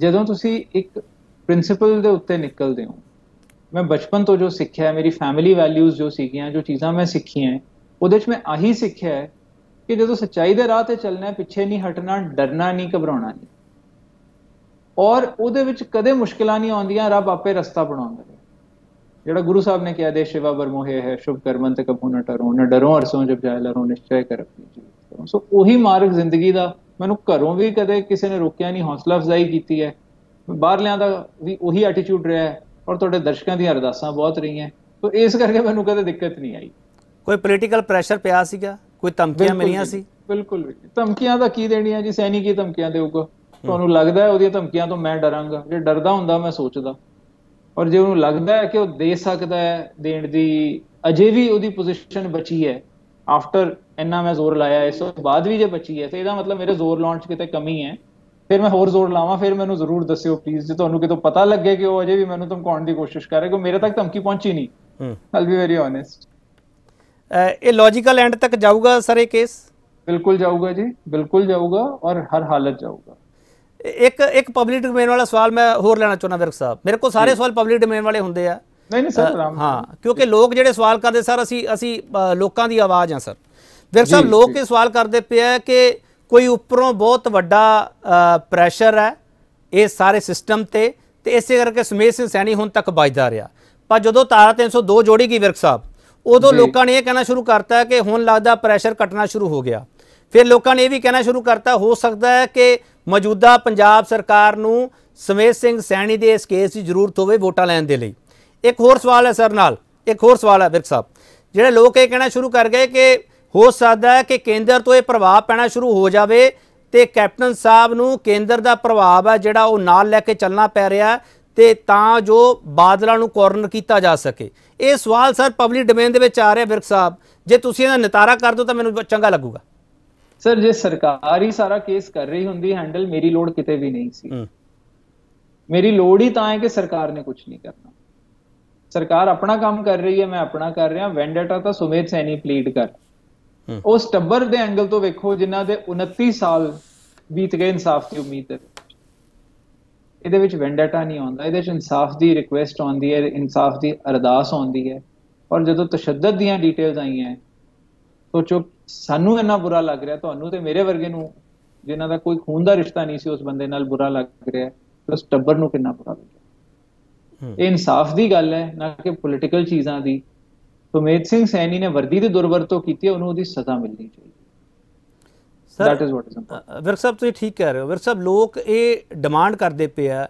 ਜਦੋਂ ਤੁਸੀਂ ਇੱਕ ਪ੍ਰਿੰਸੀਪਲ ਦੇ ਉੱਤੇ ਨਿਕਲਦੇ ਹੋ ਮੈਂ ਬਚਪਨ ਤੋਂ ਜੋ ਸਿੱਖਿਆ ਹੈ ਮੇਰੀ ਫੈਮਿਲੀ ਵੈਲਿਊਜ਼ ਜੋ ਸਿੱਖੀਆਂ ਜੋ ਚੀਜ਼ਾਂ ਮੈਂ ਸਿੱਖੀਆਂ ਉਹਦੇ ਵਿੱਚ ਮੈਂ ਆਹੀ ਸਿੱਖਿਆ ਹੈ ਕਿ ਜਦੋਂ ਸੱਚਾਈ ਦੇ ਰਾਹ ਤੇ ਚੱਲਣਾ ਹੈ ਪਿੱਛੇ ਨਹੀਂ ਹਟਣਾ ਡਰਨਾ ਨਹੀਂ ਘਬਰਾਉਣਾ ਨਹੀਂ ਔਰ ਉਹਦੇ ਵਿੱਚ ਕਦੇ ਮੁਸ਼ਕਲਾਂ ਨਹੀਂ ਆਉਂਦੀਆਂ ਰੱਬ ਆਪੇ ਰਸਤਾ ਬਣਾਉਂਦਾ ਹੈ ਜਿਹੜਾ ਗੁਰੂ ਸਾਹਿਬ ਨੇ ਕਿਹਾ ਦੇ ਸ਼ਿਵਾ ਬਰਮੋਹੇ ਹੈ ਸ਼ੁਭ ਕਰਮਨ ਤੇ ਕਬੂ ਨਾ ਡਰੋ ਨਾ ਡਰੋ ਸੋ ਜਬ ਜਾਇ ਲਰੋ ਨਿਸ਼ਚੈ ਕਰ ਆਪਣੀ ਜੀਵਨ ਸੋ ਉਹੀ ਮਾਰਗ ਜ਼ਿੰਦਗੀ ਦਾ ਮੈਨੂੰ ਘਰੋਂ ਵੀ ਕਦੇ ਕਿਸੇ ਨੇ ਰੋਕਿਆ ਨਹੀਂ ਹੌਸਲਾ ਅਫਜ਼ਾਈ ਕੀਤੀ ਹੈ ਬਾਹਰਲਿਆਂ ਦਾ ਵੀ ਉਹੀ ਐਟੀਟਿਊਡ ਰਿਹਾ ਹੈ ਔਰ ਤੁਹਾਡੇ ਦਰਸ਼ਕਾਂ ਦੀਆਂ ਅਰਦਾਸਾਂ ਬਹੁਤ ਰਹੀਆਂ ਸੋ ਇਸ ਕਰਕੇ ਮੈਨੂੰ ਕਦੇ ਦਿੱਕਤ ਨਹੀਂ ਆਈ ਕੋਈ ਪੋਲੀਟੀਕਲ ਪ੍ਰੈਸ਼ਰ ਪਿਆ ਸੀਗਾ ਕੋਈ ਧਮਕੀਆਂ ਮਿਲੀਆਂ ਸੀ ਬਿਲਕੁਲ ਵੀ ਧਮਕੀਆਂ ਦਾ ਕੀ ਦੇਣੀਆਂ ਜੀ ਸੈਨੀ ਕੀ ਧਮਕੀਆਂ ਦੇਊਗਾ ਤੁਹਾਨੂੰ ਲੱਗਦਾ ਉਹਦੀਆਂ ਧਮਕੀਆਂ ਤੋਂ ਮੈਂ ਡਰਾਂਗਾ ਜੇ ਡਰਦਾ ਹੁੰਦਾ ਮੈਂ ਸੋਚਦਾ ਔਰ ਜੇ ਉਹਨੂੰ ਲੱਗਦਾ ਹੈ ਕਿ ਉਹ ਦੇ ਸਕਦਾ ਹੈ ਦੇਣ ਦੀ ਅਜੇ ਵੀ ਉਹਦੀ ਪੋਜੀਸ਼ਨ ਬਚੀ ਹੈ ਆਫਟਰ ਇੰਨਾ ਮੈਂ ਜ਼ੋਰ ਲਾਇਆ ਇਸ ਤੋਂ ਬਾਅਦ ਵੀ ਜੇ ਬਚੀ ਹੈ ਤੇ ਇਹਦਾ ਮਤਲਬ ਮੇਰੇ ਜ਼ੋਰ ਲਾਉਣ 'ਚ ਕਿਤੇ ਕਮੀ ਹੈ ਫਿਰ ਮੈਂ ਹੋਰ ਜ਼ੋਰ ਲਾਵਾਂ ਫਿਰ ਮੈਨੂੰ ਜ਼ਰੂਰ ਦੱਸਿਓ ਪਲੀਜ਼ ਜੇ ਤੁਹਾਨੂੰ ਕਿਤੇ ਪਤਾ ਲੱਗੇ ਕਿ ਉਹ ਅਜੇ ਵੀ ਮੈਨੂੰ ਧਮਕਾਉਣ ਦੀ ਕੋਸ਼ਿਸ਼ ਕਰ ਰਿਹਾ ਕਿ ਮੇਰੇ ਤੱਕ ਧਮਕੀ ਪਹੁੰਚੀ ਨਹੀਂ hmm all be very honest ਇਹ ਲੌਜੀਕਲ ਐਂਡ ਤੱਕ ਜਾਊਗਾ ਸਰ ਇਹ ਕੇਸ ਬਿਲਕੁਲ ਜਾਊਗਾ ਜੀ ਬਿਲਕੁਲ ਜਾਊਗਾ ਔਰ ਹਰ ਹਾਲਤ ਜਾਊਗਾ ਇੱਕ ਇੱਕ ਪਬਲਿਕ ਡੋਮੇਨ ਵਾਲਾ ਸਵਾਲ ਮੈਂ ਹੋਰ ਲੈਣਾ ਚਾਹੁੰਦਾ ਵਿਰਕ ਸਾਹਿਬ ਮੇਰੇ ਕੋਲ ਸਾਰੇ ਸਵਾਲ ਪਬਲਿਕ ਡੋਮੇਨ ਵਾਲੇ ਹੁੰਦੇ ਆ ਨਹੀਂ ਨਹੀਂ ਸਰ ਹਾਂ ਕਿਉਂਕਿ ਲੋਕ ਜਿਹੜੇ ਸਵਾਲ ਕਰਦੇ ਸਰ ਅਸੀਂ ਅਸੀਂ ਲੋਕਾਂ ਦੀ ਆਵਾਜ਼ ਆ ਸਰ ਵਿਰਕ ਸਾਹਿਬ ਲੋਕ ਇਹ ਸਵਾਲ ਕਰਦੇ ਪਿਆ ਕਿ ਕੋਈ ਉੱਪਰੋਂ ਬਹੁਤ ਵੱਡਾ ਪ੍ਰੈਸ਼ਰ ਹੈ ਇਹ ਸਾਰੇ ਸਿਸਟਮ ਤੇ ਤੇ ਇਸੇ ਕਰਕੇ ਸੁਮੇਸ਼ ਸਿੰਘ ਸੈਣੀ ਹੁਣ ਤੱਕ ਵੱਜਦਾ ਰਿਹਾ ਪਰ ਜਦੋਂ ਤਾਰਾ 302 ਜੋੜੀ ਗਈ ਵਿਰਕ ਸਾਹਿਬ ਉਦੋਂ ਲੋਕਾਂ ਨੇ ਇਹ ਕਹਿਣਾ ਸ਼ੁਰੂ ਕਰਤਾ ਕਿ ਹੁਣ ਲੱਗਦਾ ਪ੍ਰੈਸ਼ਰ ਘਟਣਾ ਸ਼ੁਰੂ ਹੋ ਗਿਆ ਫਿਰ ਲੋਕਾਂ ਨੇ ਇਹ ਵੀ ਕਹਿਣਾ ਸ਼ੁਰੂ ਕਰਤਾ ਹੋ ਸਕਦਾ ਹੈ ਕਿ ਮੌਜੂਦਾ ਪੰਜਾਬ ਸਰਕਾਰ ਨੂੰ ਸਮੇਤ ਸਿੰਘ ਸੈਣੀ ਦੇ ਇਸ ਕੇਸ ਦੀ ਜ਼ਰੂਰਤ ਹੋਵੇ ਵੋਟਾਂ ਲੈਣ ਦੇ ਲਈ ਇੱਕ ਹੋਰ ਸਵਾਲ ਹੈ ਸਰ ਨਾਲ ਇੱਕ ਹੋਰ ਸਵਾਲ ਹੈ ਵਿਰਕ ਸਾਹਿਬ ਜਿਹੜੇ ਲੋਕ ਇਹ ਕਹਿਣਾ ਸ਼ੁਰੂ ਕਰ ਗਏ ਕਿ ਹੋ ਸਕਦਾ ਹੈ ਕਿ ਕੇਂਦਰ ਤੋਂ ਇਹ ਪ੍ਰਭਾਵ ਪੈਣਾ ਸ਼ੁਰੂ ਹੋ ਜਾਵੇ ਤੇ ਕੈਪਟਨ ਸਾਹਿਬ ਨੂੰ ਕੇਂਦਰ ਦਾ ਪ੍ਰਭਾਵ ਹੈ ਜਿਹੜਾ ਉਹ ਨਾਲ ਲੈ ਕੇ ਚੱਲਣਾ ਪੈ ਰਿਹਾ ਤੇ ਤਾਂ ਜੋ ਬਾਦਲਾਂ ਨੂੰ ਕਾਰਨਰ ਕੀਤਾ ਜਾ ਸਕੇ ਇਹ ਸਵਾਲ ਸਰ ਪਬਲਿਕ ਡੋਮੇਨ ਦੇ ਵਿੱਚ ਆ ਰਿਹਾ ਵਿਰਕ ਸਾਹਿਬ ਜੇ ਤੁਸੀਂ ਇਹਦਾ ਨਿਤਾਰਾ ਕਰ ਦਿਓ ਤਾਂ ਮੈਨੂੰ ਚੰਗਾ ਲੱਗੂਗਾ ਸਰ ਜੇ ਸਰਕਾਰ ਹੀ ਸਾਰਾ ਕੇਸ ਕਰ ਰਹੀ ਹੁੰਦੀ ਹੈਂਡਲ ਮੇਰੀ ਲੋੜ ਕਿਤੇ ਵੀ ਨਹੀਂ ਸੀ ਮੇਰੀ ਲੋੜ ਹੀ ਤਾਂ ਹੈ ਕਿ ਸਰਕਾਰ ਨੇ ਕੁਝ ਨਹੀਂ ਕਰਨਾ ਸਰਕਾਰ ਆਪਣਾ ਕੰਮ ਕਰ ਰਹੀ ਹੈ ਮੈਂ ਆਪਣਾ ਕਰ ਰਿਹਾ ਵੈਂਡੇਟਾ ਤਾਂ ਸੁਮੇਤ ਸੈਣੀ ਪਲੀਡ ਕਰ ਉਸ ਟੱਬਰ ਦੇ ਐਂਗਲ ਤੋਂ ਵੇਖੋ ਜਿਨ੍ਹਾਂ ਦੇ 29 ਸਾਲ ਬੀਤ ਗਏ ਇਨਸਾਫ ਦੀ ਉਮੀਦ ਤੇ ਇਹਦੇ ਵਿੱਚ ਵੈਂਡੇਟਾ ਨਹੀਂ ਆਉਂਦਾ ਇਹਦੇ ਵਿੱਚ ਇਨਸਾਫ ਦੀ ਰਿਕੁਐਸਟ ਆਉਂਦੀ ਹੈ ਇਨਸਾਫ ਦੀ ਅਰਦਾਸ ਆਉਂਦੀ ਹੈ ਔਰ ਜਦੋਂ ਤਸ਼ੱਦਦ ਦੀਆਂ ਡੀਟੇਲਸ ਆਈਆਂ ਸੋਚੋ ਸਾਨੂੰ ਇੰਨਾ ਬੁਰਾ ਲੱਗ ਰਿਹਾ ਤੁਹਾਨੂੰ ਤੇ ਮੇਰੇ ਵਰਗੇ ਨੂੰ ਜਿਨ੍ਹਾਂ ਦਾ ਕੋਈ ਖੂਨ ਦਾ ਰਿਸ਼ਤਾ ਨਹੀਂ ਸੀ ਉਸ ਬੰਦੇ ਨਾਲ ਬੁਰਾ ਲੱਗ ਰਿਹਾ ਉਸ ਟੱਬਰ ਨੂੰ ਕਿੰਨਾ ਬੁਰਾ ਰਿਹਾ ਇਹ ਇਨਸਾਫ ਦੀ ਗੱਲ ਹੈ ਨਾ ਕਿ ਪੋਲੀਟੀਕਲ ਚੀਜ਼ਾਂ ਦੀ ਸੁਮੇਤ ਸਿੰਘ ਸੈਣੀ ਨੇ ਵਰਦੀ ਦੇ ਦੁਰਵਰਤੋਂ ਕੀਤੀ ਹੈ ਉਹਨੂੰ ਉਹਦੀ ਸਜ਼ਾ ਮਿਲਣੀ ਚਾਹੀਦੀ sir that is what is Virk Sahib ਤੁਸੀਂ ਠੀਕ ਕਹਿ ਰਹੇ ਹੋ ਵਰਕ ਸਾਹਿਬ ਲੋਕ ਇਹ ਡਿਮਾਂਡ ਕਰਦੇ ਪਿਆ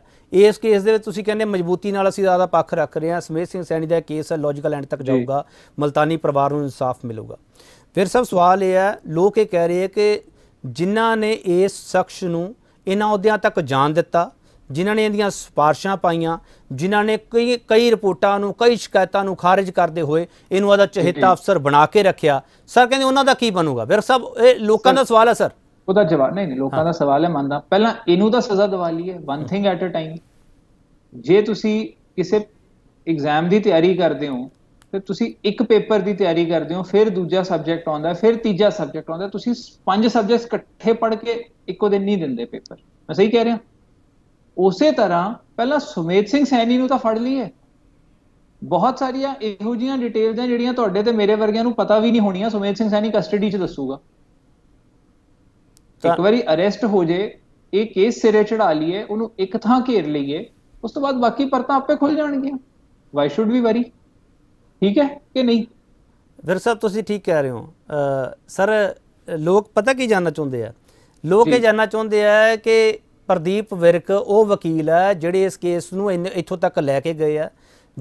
ਇਸ ਕੇਸ ਦੇ ਵਿੱਚ ਤੁਸੀਂ ਕਹਿੰਦੇ ਮਜ਼ਬੂਤੀ ਨਾਲ ਅਸੀਂ ਜ਼ਿਆਦਾ ਪੱਖ ਰੱਖ ਰਹੇ ਹਾਂ ਸਮੇਤ ਸਿੰਘ ਸੈਣੀ ਦਾ ਕੇਸ ਹੈ ਲੌਜੀਕਲ ਐਂਡ ਤੱਕ ਜਾਊਗਾ ਮਲਤਾਨੀ ਪਰਿਵਾਰ ਨੂੰ ਇਨਸਾਫ ਮਿਲੂਗਾ ਫਿਰ ਸਭ ਸਵਾਲ ਇਹ ਹੈ ਲੋਕ ਇਹ ਕਹਿ ਰਹੇ ਕਿ ਜਿਨ੍ਹਾਂ ਨੇ ਇਸ ਸ਼ਖਸ ਨੂੰ ਇਹਨਾਂ ਅਹੁਦਿਆਂ ਤੱਕ ਜਾਣ ਦਿੱਤਾ ਜਿਨ੍ਹਾਂ ਨੇ ਇਹਦੀਆਂ ਸਪਾਰਸ਼ਾਂ ਪਾਈਆਂ ਜਿਨ੍ਹਾਂ ਨੇ ਕਈ ਕਈ ਰਿਪੋਰਟਾਂ ਨੂੰ ਕਈ ਸ਼ਿਕਾਇਤਾਂ ਨੂੰ ਖਾਰਜ ਕਰਦੇ ਹੋਏ ਇਹਨੂੰ ਆਦਾ ਚਹੇਤਾ ਅਫਸਰ ਬਣਾ ਕੇ ਰੱਖਿਆ ਸਰ ਕਹਿੰਦੇ ਉਹਨਾਂ ਦਾ ਕੀ ਬਣੂਗਾ ਫਿਰ ਸਭ ਇਹ ਲੋਕਾਂ ਦਾ ਸਵਾਲ ਹੈ ਸਰ ਉਹਦਾ ਜਵਾਬ ਨਹੀਂ ਨਹੀਂ ਲੋਕਾਂ ਦਾ ਸਵਾਲ ਹੈ ਮੰਨਦਾ ਪਹਿਲਾਂ ਇਹਨੂੰ ਤਾਂ ਸਜ਼ਾ ਦਿਵਾ ਲਈਏ one thing at a time ਜੇ ਤੁਸੀਂ ਕਿਸੇ ਐਗਜ਼ਾਮ ਦੀ ਤਿਆਰੀ ਕਰਦੇ ਹੋ ਫਿਰ ਤੁਸੀਂ ਇੱਕ ਪੇਪਰ ਦੀ ਤਿਆਰੀ ਕਰਦੇ ਹੋ ਫਿਰ ਦੂਜਾ ਸਬਜੈਕਟ ਆਉਂਦਾ ਫਿਰ ਤੀਜਾ ਸਬਜੈਕਟ ਆਉਂਦਾ ਤੁਸੀਂ ਪੰਜ ਸਬਜੈਕਟ ਇਕੱਠੇ ਪੜ੍ਹ ਕੇ ਇੱਕੋ ਦਿਨ ਨਹੀਂ ਦਿੰਦੇ ਪੇਪਰ ਮੈਂ ਸਹੀ ਕਹਿ ਰਿਹਾ ਉਸੇ ਤਰ੍ਹਾਂ ਪਹਿਲਾਂ ਸੁਮੇਤ ਸਿੰਘ ਸੈਣੀ ਨੂੰ ਤਾਂ ਫੜ ਲਈਏ ਬਹੁਤ ਸਾਰੀਆਂ ਇਹੋ ਜੀਆਂ ਡਿਟੇਲਸ ਆ ਜਿਹੜੀਆਂ ਤੁਹਾਡੇ ਤੇ ਮੇਰੇ ਵਰਗਿਆਂ ਨੂੰ ਪਤਾ ਵੀ ਨਹੀਂ ਹੋਣੀਆਂ ਸੁਮੇਤ ਸਿੰਘ ਸੈਣੀ ਕਸਟਡੀ 'ਚ ਦੱਸੂਗਾ ਇੱਕ ਵਾਰੀ ਅਰੈਸਟ ਹੋ ਜੇ ਇਹ ਕੇਸ ਸਿਰੇ ਚੜਾ ਲਈਏ ਉਹਨੂੰ ਇੱਕ ਥਾਂ ਘੇਰ ਲਈਏ ਉਸ ਤੋਂ ਬਾਅਦ ਬਾਕੀ ਪਰਤਾਂ ਆਪੇ ਖੁੱਲ ਜਾਣਗੀਆਂ ਵਾਈ ਸ਼ੁੱਡ ਵੀ ਵਰੀ ਠੀਕ ਹੈ ਕਿ ਨਹੀਂ ਵੀਰ ਸਾਹਿਬ ਤੁਸੀਂ ਠੀਕ ਕਹਿ ਰਹੇ ਹੋ ਸਰ ਲੋਕ ਪਤਾ ਕੀ ਜਾਨਣਾ ਚਾਹੁੰਦੇ ਆ ਲੋਕ ਇਹ ਜਾਨਣਾ ਚਾਹੁੰਦੇ ਆ ਕਿ ਪ੍ਰਦੀਪ ਵਿਰਕ ਉਹ ਵਕੀਲ ਹੈ ਜਿਹੜੇ ਇਸ ਕੇਸ ਨੂੰ ਇੱਥੋਂ ਤੱਕ ਲੈ ਕੇ ਗਏ ਆ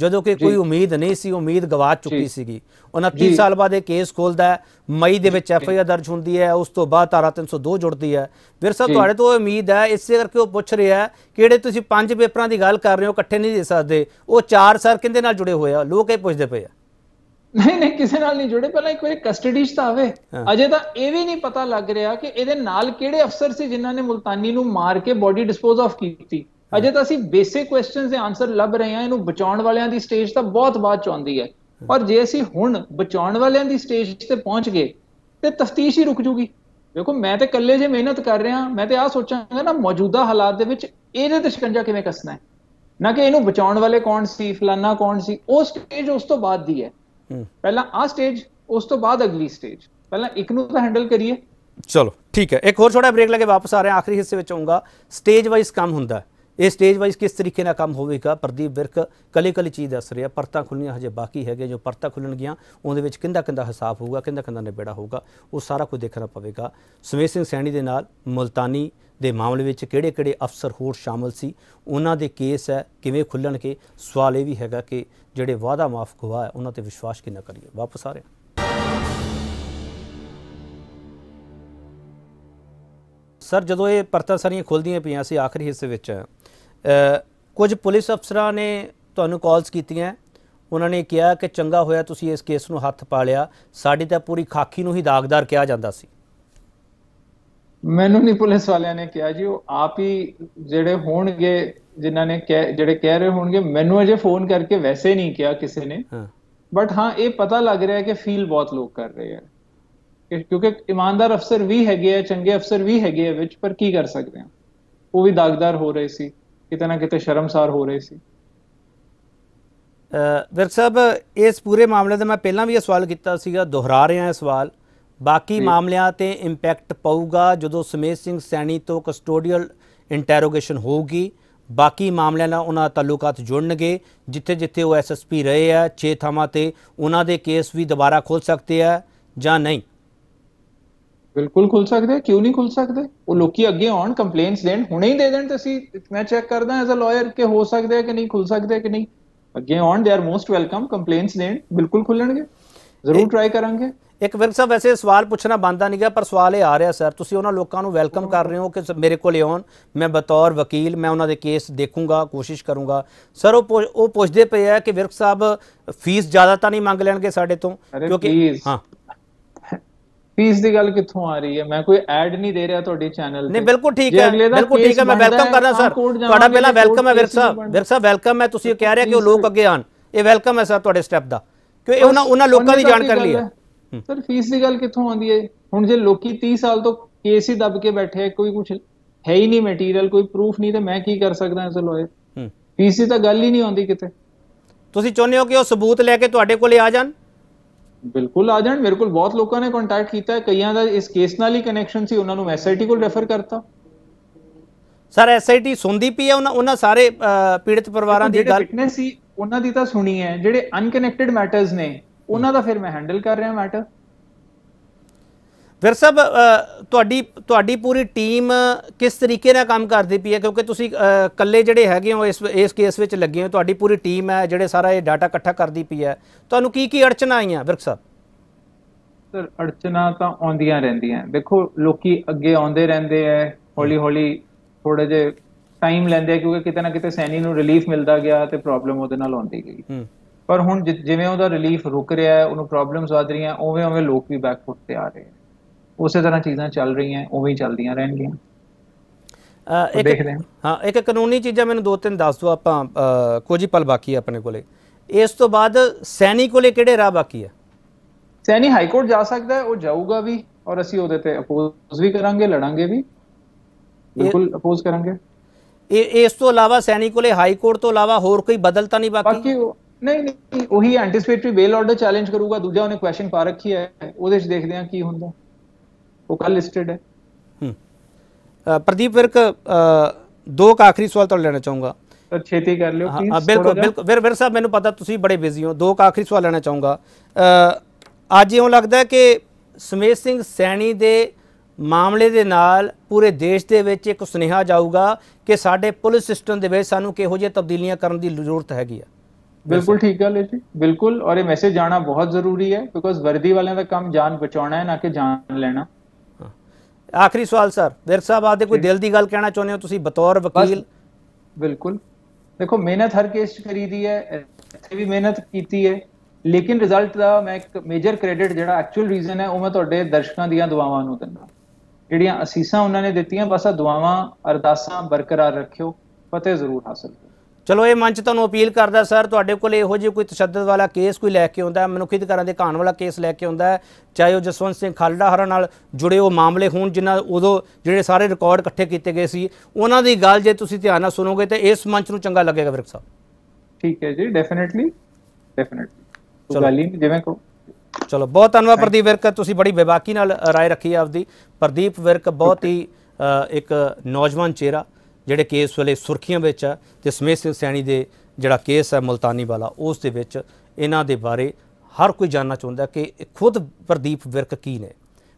ਜਦੋਂ ਕਿ ਕੋਈ ਉਮੀਦ ਨਹੀਂ ਸੀ ਉਮੀਦ ਗਵਾ ਚੁੱਕੀ ਸੀਗੀ 29 ਸਾਲ ਬਾਅਦ ਇਹ ਕੇਸ ਖੋਲਦਾ ਹੈ ਮਈ ਦੇ ਵਿੱਚ ਐਫ ਆਈ ਆਰ ਦਰਜ ਹੁੰਦੀ ਹੈ ਉਸ ਤੋਂ ਬਾਅਦ ਧਾਰਾ 302 ਜੁੜਦੀ ਹੈ ਵੀਰ ਸਾਹਿਬ ਤੁਹਾਡੇ ਤੋਂ ਉਮੀਦ ਹੈ ਇਸੇ ਕਰਕੇ ਉਹ ਪੁੱਛ ਰਿਹਾ ਕਿਹੜੇ ਤੁਸੀਂ ਪੰਜ ਪੇਪਰਾਂ ਦੀ ਗੱਲ ਕਰ ਰਹੇ ਹੋ ਇਕੱਠੇ ਨਹੀਂ ਦੇ ਸਕਦੇ ਉਹ ਚਾਰ ਸਰ ਕਿੰਦੇ ਨਾਲ ਜੁੜੇ ਹੋਏ ਆ ਲੋਕ ਇਹ ਪੁੱਛਦੇ ਪਏ ਆ ਨਹੀਂ ਨਹੀਂ ਕਿਸੇ ਨਾਲ ਨਹੀਂ ਜੁੜੇ ਪਹਿਲਾਂ ਇੱਕ ਵਾਰੀ ਕਸਟਡੀ 'ਚ ਤਾਂ ਆਵੇ ਅਜੇ ਤਾਂ ਇਹ ਵੀ ਨਹੀਂ ਪਤਾ ਲੱਗ ਰਿਹਾ ਕਿ ਇਹਦੇ ਨਾਲ ਕਿਹੜੇ ਅਫਸਰ ਸੀ ਜਿਨ੍ਹਾਂ ਨੇ ਮੁਲਤਾਨੀ ਨੂੰ ਮਾਰ ਕੇ ਬੋਡੀ ਡਿਸਪੋਜ਼ ਆਫ ਕੀਤੀ ਅਜੇ ਤਾਂ ਅਸੀਂ ਬੇਸਿਕ ਕੁਐਸਚਨਸ ਦੇ ਆਨਸਰ ਲੱਭ ਰਹੇ ਹਾਂ ਇਹਨੂੰ ਬਚਾਉਣ ਵਾਲਿਆਂ ਦੀ ਸਟੇਜ ਤਾਂ ਬਹੁਤ ਬਾਅਦ ਚ ਆਉਂਦੀ ਹੈ ਪਰ ਜੇ ਅਸੀਂ ਹੁਣ ਬਚਾਉਣ ਵਾਲਿਆਂ ਦੀ ਸਟੇਜ ਤੇ ਪਹੁੰਚ ਗਏ ਤੇ ਤਫਤੀਸ਼ ਹੀ ਰੁਕ ਜੂਗੀ ਦੇਖੋ ਮੈਂ ਤੇ ਇਕੱਲੇ ਜੇ ਮਿਹਨਤ ਕਰ ਰਿਹਾ ਮੈਂ ਤੇ ਆ ਸੋਚਾਂਗਾ ਨਾ ਮੌਜੂਦਾ ਹਾਲਾਤ ਦੇ ਵਿੱਚ ਇਹਦੇ ਤੇ ਸ਼ਿਕੰਜਾ ਕਿਵੇਂ ਕੱਸਣਾ ਹੈ ਨਾ ਕਿ ਇਹਨੂੰ ਬਚਾਉਣ ਵਾਲੇ ਕੌਣ ਸੀ ਫਲਾਨਾ ਕੌਣ ਸੀ ਉਹ ਸਟੇਜ ਉਸ ਤੋਂ ਬਾਅਦ ਦੀ ਹੈ ਪਹਿਲਾਂ ਆ ਸਟੇਜ ਉਸ ਤੋਂ ਬਾਅਦ ਅਗਲੀ ਸਟੇਜ ਪਹਿਲਾਂ ਇੱਕ ਨੂੰ ਤਾਂ ਹੈਂਡਲ ਕਰੀਏ ਚਲੋ ਠੀਕ ਹੈ ਇੱਕ ਹੋਰ ਛੋਟਾ ਬ੍ਰੇਕ ਲੈ ਕੇ ਵਾਪਸ ਆ ਰਹੇ ਹਾਂ ਆਖਰੀ ਹਿੱਸੇ ਵਿੱਚ ਆਉਂਗਾ ਸਟੇਜ ਵਾਈਜ਼ ਕੰਮ ਹੁੰਦਾ ਹੈ ਇਹ ਸਟੇਜ ਵਾਈਜ਼ ਕਿਸ ਤਰੀਕੇ ਨਾਲ ਕੰਮ ਹੋਵੇਗਾ ਪ੍ਰਦੀਪ ਵਿਰਕ ਕਲੇ ਕਲੇ ਚੀਜ਼ ਦੱਸ ਰਿਹਾ ਪਰਤਾਂ ਖੁੱਲਣੀਆਂ ਹਜੇ ਬਾਕੀ ਹੈਗੇ ਜੋ ਪਰਤਾਂ ਖੁੱਲਣਗੀਆਂ ਉਹਦੇ ਵਿੱਚ ਕਿੰਦਾ ਕਿੰਦਾ ਹਿਸਾਬ ਹੋਊਗਾ ਕਿੰਦਾ ਕਿੰਦਾ ਨਿਬੇੜਾ ਹੋਊਗਾ ਉਹ ਸਾਰਾ ਕੁਝ ਦੇਖਣਾ ਪਵੇਗਾ ਸੁਮੇਸ਼ ਸਿੰਘ ਸੈਣੀ ਦੇ ਨਾਲ ਮਲਤਾਨੀ ਦੇ ਮਾਮਲੇ ਵਿੱਚ ਕਿਹੜੇ-ਕਿਹੜੇ ਅਫਸਰ ਹੋਰ ਸ਼ਾਮਲ ਸੀ ਉਹਨਾਂ ਦੇ ਕੇਸ ਹੈ ਕਿਵੇਂ ਖੁੱਲਣਗੇ ਸਵਾਲ ਇਹ ਵੀ ਹੈਗਾ ਕਿ ਜਿਹੜੇ ਵਾਅਦਾ ਮਾਫ ਗਵਾ ਉਹਨਾਂ ਤੇ ਵਿਸ਼ਵਾਸ ਕਿੰਨਾ ਕਰੀਏ ਵਾਪਸ ਆ ਰਹੇ ਸਰ ਜਦੋਂ ਇਹ ਪਰਤਾਂ ਸਾਰੀਆਂ ਖੁੱਲਦੀਆਂ ਪਈਆਂ ਸੀ ਆਖਰੀ ਹਿੱਸੇ ਵਿੱਚ ਕੁਝ ਪੁਲਿਸ ਅਫਸਰਾਂ ਨੇ ਤੁਹਾਨੂੰ ਕਾਲਸ ਕੀਤੀਆਂ ਉਹਨਾਂ ਨੇ ਕਿਹਾ ਕਿ ਚੰਗਾ ਹੋਇਆ ਤੁਸੀਂ ਇਸ ਕੇਸ ਨੂੰ ਹੱਥ ਪਾ ਲਿਆ ਸਾਡੀ ਤਾਂ ਪੂਰੀ ਖਾਕੀ ਨੂੰ ਹੀ ਦਾਗਦਾਰ ਕਿਹਾ ਜਾਂਦਾ ਸੀ ਮੈਨੂੰ ਨਹੀਂ ਪੁਲਿਸ ਵਾਲਿਆਂ ਨੇ ਕਿਹਾ ਜੀ ਉਹ ਆਪ ਹੀ ਜਿਹੜੇ ਹੋਣਗੇ ਜਿਨ੍ਹਾਂ ਨੇ ਜਿਹੜੇ ਕਹਿ ਰਹੇ ਹੋਣਗੇ ਮੈਨੂੰ ਅਜੇ ਫੋਨ ਕਰਕੇ ਵੈਸੇ ਨਹੀਂ ਕਿਹਾ ਕਿਸੇ ਨੇ ਬਟ ਹਾਂ ਇਹ ਪਤਾ ਲੱਗ ਰਿਹਾ ਹੈ ਕਿ ਫੀਲ ਬਹੁਤ ਲੋਕ ਕਰ ਰਹੇ ਹੈ ਕਿਉਂਕਿ ਇਮਾਨਦਾਰ ਅਫਸਰ ਵੀ ਹੈਗੇ ਆ ਚੰਗੇ ਅਫਸਰ ਵੀ ਹੈਗੇ ਆ ਵਿੱਚ ਪਰ ਕੀ ਕਰ ਸਕਦੇ ਆ ਉਹ ਵੀ ਦਾਗਦਾਰ ਹੋ ਰਹੇ ਸੀ ਕਿਤੇ ਨਾ ਕਿਤੇ ਸ਼ਰਮਸਾਰ ਹੋ ਰਹੇ ਸੀ ਵਿਰਕ ਸਾਹਿਬ ਇਸ ਪੂਰੇ ਮਾਮਲੇ ਦਾ ਮੈਂ ਪਹਿਲਾਂ ਵੀ ਇਹ ਸਵਾਲ ਕੀਤਾ ਸੀਗਾ ਦੁਹਰਾ ਰਿਹਾ ਹਾਂ ਇਹ ਸਵਾਲ ਬਾਕੀ ਮਾਮਲਿਆਂ ਤੇ ਇੰਪੈਕਟ ਪਾਊਗਾ ਜਦੋਂ ਸਮੇਤ ਸਿੰਘ ਸੈਣੀ ਤੋਂ ਕਸਟੋਡੀਅਲ ਇੰਟਰੋਗੇਸ਼ਨ ਹੋਊਗੀ ਬਾਕੀ ਮਾਮਲਿਆਂ ਨਾਲ ਉਹਨਾਂ ਤਾਲੁਕਾਤ ਜੁੜਨਗੇ ਜਿੱਥੇ ਜਿੱਥੇ ਉਹ ਐਸਐਸਪੀ ਰਹੇ ਆ ਛੇ ਥਾਵਾਂ ਤੇ ਉਹਨਾਂ ਦੇ ਕੇਸ ਵੀ ਦੁਬਾਰਾ ਖੋਲ ਸਕਦੇ ਆ ਜਾਂ ਨਹੀਂ ਬਿਲਕੁਲ ਖੁੱਲ ਸਕਦੇ ਕਿਉਂ ਨਹੀਂ ਖੁੱਲ ਸਕਦੇ ਉਹ ਲੋਕੀ ਅੱਗੇ ਆਉਣ ਕੰਪਲੇਂਟਸ ਦੇਣ ਹੁਣੇ ਹੀ ਦੇ ਦੇਣ ਤੇ ਅਸੀਂ ਮੈਂ ਚੈੱਕ ਕਰਦਾ ਐਜ਼ ਅ ਲਾਇਰ ਕਿ ਹੋ ਸਕਦੇ ਹੈ ਕਿ ਨਹੀਂ ਖੁੱਲ ਸਕਦੇ ਕਿ ਨਹੀਂ ਅੱਗੇ ਆਉਣ they are most welcome complaints ਦੇਣ ਬਿਲਕੁਲ ਖੁੱਲਣਗੇ ਜ਼ਰੂਰ ਟਰਾਈ ਕਰਾਂਗੇ ਇੱਕ ਵਿਰਕ ਸਾਹਿਬ ਵੈਸੇ ਸਵਾਲ ਪੁੱਛਣਾ ਬੰਦਾ ਨਹੀਂਗਾ ਪਰ ਸਵਾਲ ਇਹ ਆ ਰਿਹਾ ਸਰ ਤੁਸੀਂ ਉਹਨਾਂ ਲੋਕਾਂ ਨੂੰ ਵੈਲਕਮ ਕਰ ਰਹੇ ਹੋ ਕਿ ਮੇਰੇ ਕੋਲ ਆਉਣ ਮੈਂ ਬਤੌਰ ਵਕੀਲ ਮੈਂ ਉਹਨਾਂ ਦੇ ਕੇਸ ਦੇਖੂੰਗਾ ਕੋਸ਼ਿਸ਼ ਕਰੂੰਗਾ ਸਰ ਉਹ ਉਹ ਪੁੱਛਦੇ ਪਏ ਆ ਕਿ ਵਿਰਕ ਸਾਹਿਬ ਫੀਸ ਜ਼ਿਆਦਾ ਤਾਂ ਨਹੀਂ ਮੰਗ ਲੈਣਗੇ ਸਾਡੇ ਤੋਂ ਕਿਉਂਕਿ ਹਾਂ ਫੀਸ ਦੀ ਗੱਲ ਕਿੱਥੋਂ ਆ ਰਹੀ ਹੈ ਮੈਂ ਕੋਈ ਐਡ ਨਹੀਂ ਦੇ ਰਿਹਾ ਤੁਹਾਡੇ ਚੈਨਲ ਤੇ ਨਹੀਂ ਬਿਲਕੁਲ ਠੀਕ ਹੈ ਬਿਲਕੁਲ ਠੀਕ ਹੈ ਮੈਂ ਵੈਲਕਮ ਕਰਦਾ ਸਰ ਤੁਹਾਡਾ ਪਹਿਲਾਂ ਵੈਲਕਮ ਹੈ ਵਿਰਸਾ ਸਾਹਿਬ ਸਾਹਿਬ ਵੈਲਕਮ ਹੈ ਤੁਸੀਂ ਕਹਿ ਰਹੇ ਕਿ ਉਹ ਲੋਕ ਅੱਗੇ ਆਣ ਇਹ ਵੈਲਕਮ ਹੈ ਸਰ ਤੁਹਾਡੇ ਸਟੈਪ ਦਾ ਕਿਉਂ ਇਹ ਉਹਨਾਂ ਉਹਨਾਂ ਲੋਕਾਂ ਦੀ ਜਾਣਕਾਰੀ ਲਈ ਹੈ ਸਰ ਫੀਸ ਦੀ ਗੱਲ ਕਿੱਥੋਂ ਆਉਂਦੀ ਹੈ ਹੁਣ ਜੇ ਲੋਕੀ 30 ਸਾਲ ਤੋਂ ਕੇਸ ਹੀ ਦੱਬ ਕੇ ਬੈਠੇ ਕੋਈ ਕੁਝ ਹੈ ਹੀ ਨਹੀਂ ਮਟੀਰੀਅਲ ਕੋਈ ਪ੍ਰੂਫ ਨਹੀਂ ਤੇ ਮੈਂ ਕੀ ਕਰ ਸਕਦਾ ਐਸ ਲਾਇਰ ਫੀਸ ਦੀ ਤਾਂ ਗੱਲ ਹੀ ਨਹੀਂ ਆਉਂਦੀ ਕਿਤੇ ਤੁਸੀਂ ਚਾਹੁੰਦੇ ਹੋ ਕਿ ਉਹ ਸਬੂਤ ਲੈ ਕੇ ਤੁਹਾਡੇ ਕੋਲੇ ਆ ਜਾਣ ਬਿਲਕੁਲ ਆ ਜਾਣ ਮੇਰੇ ਕੋਲ ਬਹੁਤ ਲੋਕਾਂ ਨੇ ਕੰਟੈਕਟ ਕੀਤਾ ਹੈ ਕਈਆਂ ਦਾ ਇਸ ਕੇਸ ਨਾਲ ਹੀ ਕਨੈਕਸ਼ਨ ਸੀ ਉਹਨਾਂ ਨੂੰ ਐਸਆਈਟੀ ਕੋਲ ਰੈਫਰ ਕਰਤਾ ਸਰ ਐਸਆਈਟੀ ਸੁਣਦੀ ਪਈ ਹੈ ਉਹਨਾਂ ਸਾਰੇ ਪੀੜਤ ਪਰਿਵਾਰਾਂ ਦੀ ਗੱਲ ਵਿਟਨੈਸ ਸੀ ਉਹਨਾਂ ਦੀ ਤਾਂ ਸੁਣੀ ਹੈ ਜਿਹੜੇ ਅਨਕਨੈਕਟਡ ਮੈਟਰਸ ਨੇ ਉਹਨਾਂ ਦਾ ਫਿਰ ਮੈਂ ਹੈਂਡਲ ਕਰ ਰਿਹਾ ਮੈਟਰ ਫਿਰ ਸਾਹਿਬ ਤੁਹਾਡੀ ਤੁਹਾਡੀ ਪੂਰੀ ਟੀਮ ਕਿਸ ਤਰੀਕੇ ਨਾਲ ਕੰਮ ਕਰਦੀ ਪਈ ਹੈ ਕਿਉਂਕਿ ਤੁਸੀਂ ਇਕੱਲੇ ਜਿਹੜੇ ਹੈਗੇ ਹੋ ਇਸ ਇਸ ਕੇਸ ਵਿੱਚ ਲੱਗੇ ਹੋ ਤੁਹਾਡੀ ਪੂਰੀ ਟੀਮ ਹੈ ਜਿਹੜੇ ਸਾਰਾ ਇਹ ਡਾਟਾ ਇਕੱਠਾ ਕਰਦੀ ਪਈ ਹੈ ਤੁਹਾਨੂੰ ਕੀ ਕੀ ਅੜਚਨਾ ਆਈਆਂ ਵਿਰਕ ਸਾਹਿਬ ਸਰ ਅੜਚਨਾ ਤਾਂ ਆਉਂਦੀਆਂ ਰਹਿੰਦੀਆਂ ਦੇਖੋ ਲੋਕੀ ਅੱਗੇ ਆਉਂਦੇ ਰਹਿੰਦੇ ਐ ਹੌਲੀ ਹੌਲੀ ਥੋੜੇ ਜੇ ਟਾਈਮ ਲੈਂਦੇ ਕਿਉਂਕਿ ਕਿਤੇ ਨਾ ਕਿਤੇ ਸੈਨੀ ਨੂੰ ਰਿਲੀਫ ਮਿਲਦਾ ਗਿਆ ਤੇ ਪ੍ਰੋਬਲਮ ਉਹਦੇ ਨਾਲ ਆਉਂਦੀ ਗਈ ਪਰ ਹੁਣ ਜਿਵੇਂ ਉਹਦਾ ਰਿਲੀਫ ਰੁਕ ਰਿਹਾ ਹੈ ਉਹਨੂੰ ਪ੍ਰੋਬਲਮਸ ਵਧ ਰਹੀਆਂ ਓਵੇਂ ਓਵੇਂ ਲੋਕ ਵੀ ਬੈਕਫੁੱਟ ਤੇ ਆ ਰਹੇ ਨੇ ਉਸੇ ਤਰ੍ਹਾਂ ਚੀਜ਼ਾਂ ਚੱਲ ਰਹੀਆਂ ਉਵੇਂ ਹੀ ਚੱਲਦੀਆਂ ਰਹਿਣਗੀਆਂ ਇੱਕ ਹਾਂ ਇੱਕ ਕਾਨੂੰਨੀ ਚੀਜ਼ਾਂ ਮੈਨੂੰ ਦੋ ਤਿੰਨ ਦੱਸ ਦਿਓ ਆਪਾਂ ਕੋਈ ਪਲ ਬਾਕੀ ਆਪਣੇ ਕੋਲੇ ਇਸ ਤੋਂ ਬਾਅਦ ਸੈਣੀ ਕੋਲੇ ਕਿਹੜੇ ਰਾਹ ਬਾਕੀ ਆ ਸੈਣੀ ਹਾਈ ਕੋਰਟ ਜਾ ਸਕਦਾ ਹੈ ਉਹ ਜਾਊਗਾ ਵੀ ਔਰ ਅਸੀਂ ਉਹਦੇ ਤੇ ਅਪੋਜ਼ ਵੀ ਕਰਾਂਗੇ ਲੜਾਂਗੇ ਵੀ ਬਿਲਕੁਲ ਅਪੋਜ਼ ਕਰਾਂਗੇ ਇਹ ਇਸ ਤੋਂ ਇਲਾਵਾ ਸੈਣੀ ਕੋਲੇ ਹਾਈ ਕੋਰਟ ਤੋਂ ਇਲਾਵਾ ਹੋਰ ਕੋਈ ਬਦਲ ਤਾਂ ਨਹੀਂ ਬਾਕੀ ਬਾਕੀ ਨਹੀਂ ਨਹੀਂ ਉਹੀ ਐਂਟੀਸਪੇਟਰੀ ਬੇਲ ਆਰਡਰ ਚੈਲੰਜ ਕਰੂਗਾ ਦੂਜਾ ਉਹਨੇ ਕੁਐਸਚਨ ਪਾ ਰੱਖੀ ਹੈ ਉਹਦੇ 'ਚ ਦੇਖਦੇ ਹਾਂ ਕੀ ਹੁੰਦਾ ਉਹ ਕੱਲ ਲਿਸਟਡ ਹੈ ਹੂੰ ਪ੍ਰਦੀਪ ਵਿਰਕ ਦੋ ਕਾ ਆਖਰੀ ਸਵਾਲ ਤੁਹਾਡੇ ਲੈਣਾ ਚਾਹੂੰਗਾ ਛੇਤੀ ਕਰ ਲਿਓ ਪਲੀਜ਼ ਹਾਂ ਬਿਲਕੁਲ ਬਿਲਕੁਲ ਵੀਰ ਵੀਰ ਸਾਹਿਬ ਮੈਨੂੰ ਪਤਾ ਤੁਸੀਂ ਬੜੇ ਬਿਜ਼ੀ ਹੋ ਦੋ ਕਾ ਆਖਰੀ ਸਵਾਲ ਲੈਣਾ ਚਾਹੂੰਗਾ ਅੱਜ ਇਉਂ ਲੱਗਦਾ ਕਿ ਸਮੇਸ਼ ਸਿੰਘ ਸੈਣੀ ਦੇ ਮਾਮਲੇ ਦੇ ਨਾਲ ਪੂਰੇ ਦੇਸ਼ ਦੇ ਵਿੱਚ ਇੱਕ ਸੁਨੇਹਾ ਜਾਊਗਾ ਕਿ ਸਾਡੇ ਪੁਲਿਸ ਸਿਸਟਮ ਦੇ ਵਿੱਚ ਸਾਨੂੰ ਕਿਹੋ ਜਿਹੇ ਤਬਦੀਲੀਆਂ ਕਰਨ ਦੀ ਜ਼ਰੂਰਤ ਹੈਗੀ ਆ ਬਿਲਕੁਲ ਠੀਕ ਗੱਲ ਹੈ ਜੀ ਬਿਲਕੁਲ ਔਰ ਇਹ ਮੈਸੇਜ ਜਾਣਾ ਬਹੁਤ ਜ਼ਰੂਰੀ ਹੈ ਬਿਕੋਜ਼ ਵਰਦੀ ਵਾਲਿਆਂ ਦਾ ਕੰਮ ਜਾਨ ਬਚਾਉਣਾ ਹੈ ਨਾ ਕਿ ਜਾਨ ਲੈਣਾ ਆਖਰੀ ਸਵਾਲ ਸਰ ਵੀਰ ਸਾਹਿਬ ਆਦੇ ਕੋਈ ਦਿਲ ਦੀ ਗੱਲ ਕਹਿਣਾ ਚਾਹੁੰਦੇ ਹੋ ਤੁਸੀਂ ਬਤੌਰ ਵਕੀਲ ਬਿਲਕੁਲ ਦੇਖੋ ਮਿਹਨਤ ਹਰ ਕੇਸ 'ਚ ਕਰੀਦੀ ਹੈ ਇੱਥੇ ਵੀ ਮਿਹਨਤ ਕੀਤੀ ਹੈ ਲੇਕਿਨ ਰਿਜ਼ਲਟ ਦਾ ਮੈਂ ਇੱਕ ਮੇਜਰ ਕ੍ਰੈਡਿਟ ਜਿਹੜਾ ਐਕਚੁਅਲ ਰੀਜ਼ਨ ਹੈ ਉਹ ਮੈਂ ਤੁਹਾਡੇ ਦਰਸ਼ਕਾਂ ਦੀਆਂ ਦੁਆਵਾਂ ਨੂੰ ਦਿੰਦਾ ਜਿਹੜੀਆਂ ਅਸੀਸਾਂ ਉਹਨਾਂ ਨੇ ਦਿੱਤੀਆਂ ਬਸ ਆ ਦੁਆਵਾਂ ਅਰਦਾਸਾਂ ਬਰਕਰਾਰ ਰੱਖਿਓ ਫਤਿਹ ਜ਼ਰੂਰ ਹਾਸਲ ਕਰੋ ਚਲੋ ਇਹ ਮੰਚ ਤੁਹਾਨੂੰ ਅਪੀਲ ਕਰਦਾ ਸਰ ਤੁਹਾਡੇ ਕੋਲ ਇਹੋ ਜਿਹੇ ਕੋਈ ਤਸ਼ੱਦਦ ਵਾਲਾ ਕੇਸ ਕੋਈ ਲੈ ਕੇ ਆਉਂਦਾ ਮਨੁੱਖੀ ਦੇ ਘਾਣ ਵਾਲਾ ਕੇਸ ਲੈ ਕੇ ਆਉਂਦਾ ਚਾਹੇ ਉਹ ਜਸਵੰਤ ਸਿੰਘ ਖਾਲੜਾ ਹਰਾਂ ਨਾਲ ਜੁੜੇ ਉਹ ਮਾਮਲੇ ਹੋਣ ਜਿਨ੍ਹਾਂ ਉਦੋਂ ਜਿਹੜੇ ਸਾਰੇ ਰਿਕਾਰਡ ਇਕੱਠੇ ਕੀਤੇ ਗਏ ਸੀ ਉਹਨਾਂ ਦੀ ਗੱਲ ਜੇ ਤੁਸੀਂ ਧਿਆਨ ਨਾਲ ਸੁਣੋਗੇ ਤਾਂ ਇਸ ਮੰਚ ਨੂੰ ਚੰਗਾ ਲੱਗੇਗਾ ਵਿਰਕ ਸਾਹਿਬ ਠੀਕ ਹੈ ਜੀ ਡੈਫੀਨਿਟਲੀ ਡੈਫੀਨਿਟਲੀ ਗੱਲ ਹੀ ਜਿਵੇਂ ਕੋ ਚਲੋ ਬਹੁਤ ਧੰਨਵਾਦ ਪ੍ਰਦੀਪ ਵਿਰਕ ਤੁਸੀਂ ਬੜੀ ਬੇਬਾਕੀ ਨਾਲ رائے ਰੱਖੀ ਆਪਦੀ ਪ੍ਰਦੀਪ ਵਿਰਕ ਬਹੁਤ ਹੀ ਇੱਕ ਨੌਜਵਾਨ ਚਿਹਰਾ ਜਿਹੜੇ ਕੇਸ ਵੇਲੇ ਸੁਰਖੀਆਂ ਵਿੱਚ ਆ ਤੇ ਸਮੇਤ ਸਿੰਘ ਸੈਣੀ ਦੇ ਜਿਹੜਾ ਕੇਸ ਹੈ ਮਲਤਾਨੀ ਵਾਲਾ ਉਸ ਦੇ ਵਿੱਚ ਇਹਨਾਂ ਦੇ ਬਾਰੇ ਹਰ ਕੋਈ ਜਾਨਣਾ ਚਾਹੁੰਦਾ ਕਿ ਖੁਦ ਪ੍ਰਦੀਪ ਵਿਰਕ ਕੀ ਨੇ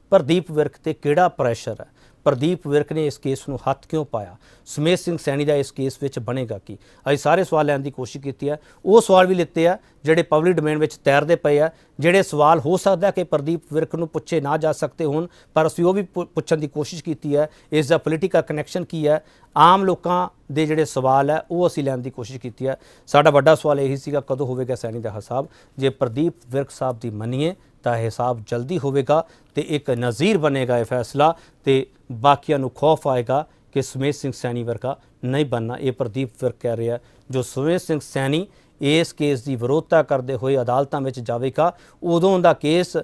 ਪ੍ਰਦੀਪ ਵਿਰਕ ਤੇ ਕਿਹੜਾ ਪ੍ਰੈਸ਼ਰ ਹੈ ਪ੍ਰਦੀਪ ਵਿਰਕ ਨੇ ਇਸ ਕੇਸ ਨੂੰ ਹੱਥ ਕਿਉਂ ਪਾਇਆ ਸੁਮੇਸ਼ ਸਿੰਘ ਸੈਣੀ ਦਾ ਇਸ ਕੇਸ ਵਿੱਚ ਬਣੇਗਾ ਕੀ ਅਸੀਂ ਸਾਰੇ ਸਵਾਲ ਲੈਣ ਦੀ ਕੋਸ਼ਿਸ਼ ਕੀਤੀ ਹੈ ਉਹ ਸਵਾਲ ਵੀ ਲਿੱਤੇ ਆ ਜਿਹੜੇ ਪਬਲਿਕ ਡੋਮੇਨ ਵਿੱਚ ਤੈਰਦੇ ਪਏ ਆ ਜਿਹੜੇ ਸਵਾਲ ਹੋ ਸਕਦਾ ਕਿ ਪ੍ਰਦੀਪ ਵਿਰਕ ਨੂੰ ਪੁੱਛੇ ਨਾ ਜਾ ਸਕਦੇ ਹੋਣ ਪਰ ਅਸੀਂ ਉਹ ਵੀ ਪੁੱਛਣ ਦੀ ਕੋਸ਼ਿਸ਼ ਕੀਤੀ ਹੈ ਇਸ ਦਾ ਪੋਲਿਟਿਕਲ ਕਨੈਕਸ਼ਨ ਕੀ ਹੈ ਆਮ ਲੋਕਾਂ ਦੇ ਜਿਹੜੇ ਸਵਾਲ ਹੈ ਉਹ ਅਸੀਂ ਲੈਣ ਦੀ ਕੋਸ਼ਿਸ਼ ਕੀਤੀ ਹੈ ਸਾਡਾ ਵੱਡਾ ਸਵਾਲ ਇਹੀ ਸੀਗਾ ਕਦੋਂ ਹੋਵੇਗਾ ਸੈਣੀ ਦਾ ਹਿਸਾਬ ਜੇ ਪ੍ਰਦੀਪ ਵਿਰਕ ਸਾਹਿਬ ਦੀ ਮੰਨੀਏ ਤਾਂ ਹਿਸਾਬ ਜਲਦੀ ਹੋਵੇਗਾ ਤੇ ਇੱਕ ਨਜ਼ੀਰ ਬਣੇਗਾ ਇਹ ਫੈਸਲਾ ਤੇ ਬਾਕੀਆਂ ਨੂੰ ਖੌਫ ਆਏਗਾ ਕਿ ਸੁਮੇਸ਼ ਸਿੰਘ ਸੈਣੀ ਵਰਗਾ ਨਹੀਂ ਬਣਨਾ ਇਹ ਪ੍ਰਦੀਪ ਫਿਰ ਕਹਿ ਰਿਹਾ ਜੋ ਸੁਮੇਸ਼ ਸਿੰਘ ਸੈਣੀ ਇਸ ਕੇਸ ਦੀ ਵਿਰੋਧਤਾ ਕਰਦੇ ਹੋਏ ਅਦਾਲਤਾਂ ਵਿੱਚ ਜਾਵੇਗਾ ਉਦੋਂ ਦਾ ਕੇਸ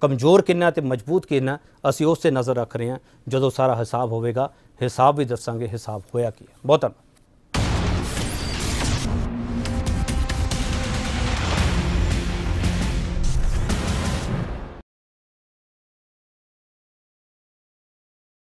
ਕਮਜ਼ੋਰ ਕਿੰਨਾ ਤੇ ਮਜ਼ਬੂਤ ਕਿੰਨਾ ਅਸੀਂ ਉਸ ਤੇ ਨਜ਼ਰ ਰੱਖ ਰਹੇ ਹਾਂ ਜਦੋਂ ਸਾਰਾ ਹਿਸਾਬ ਹੋਵੇਗਾ ਹਿਸਾਬ ਵੀ ਦੱਸਾਂਗੇ ਹਿਸਾਬ ਹੋਇਆ ਕੀ ਬਹੁਤ ਧੰਨਵਾਦ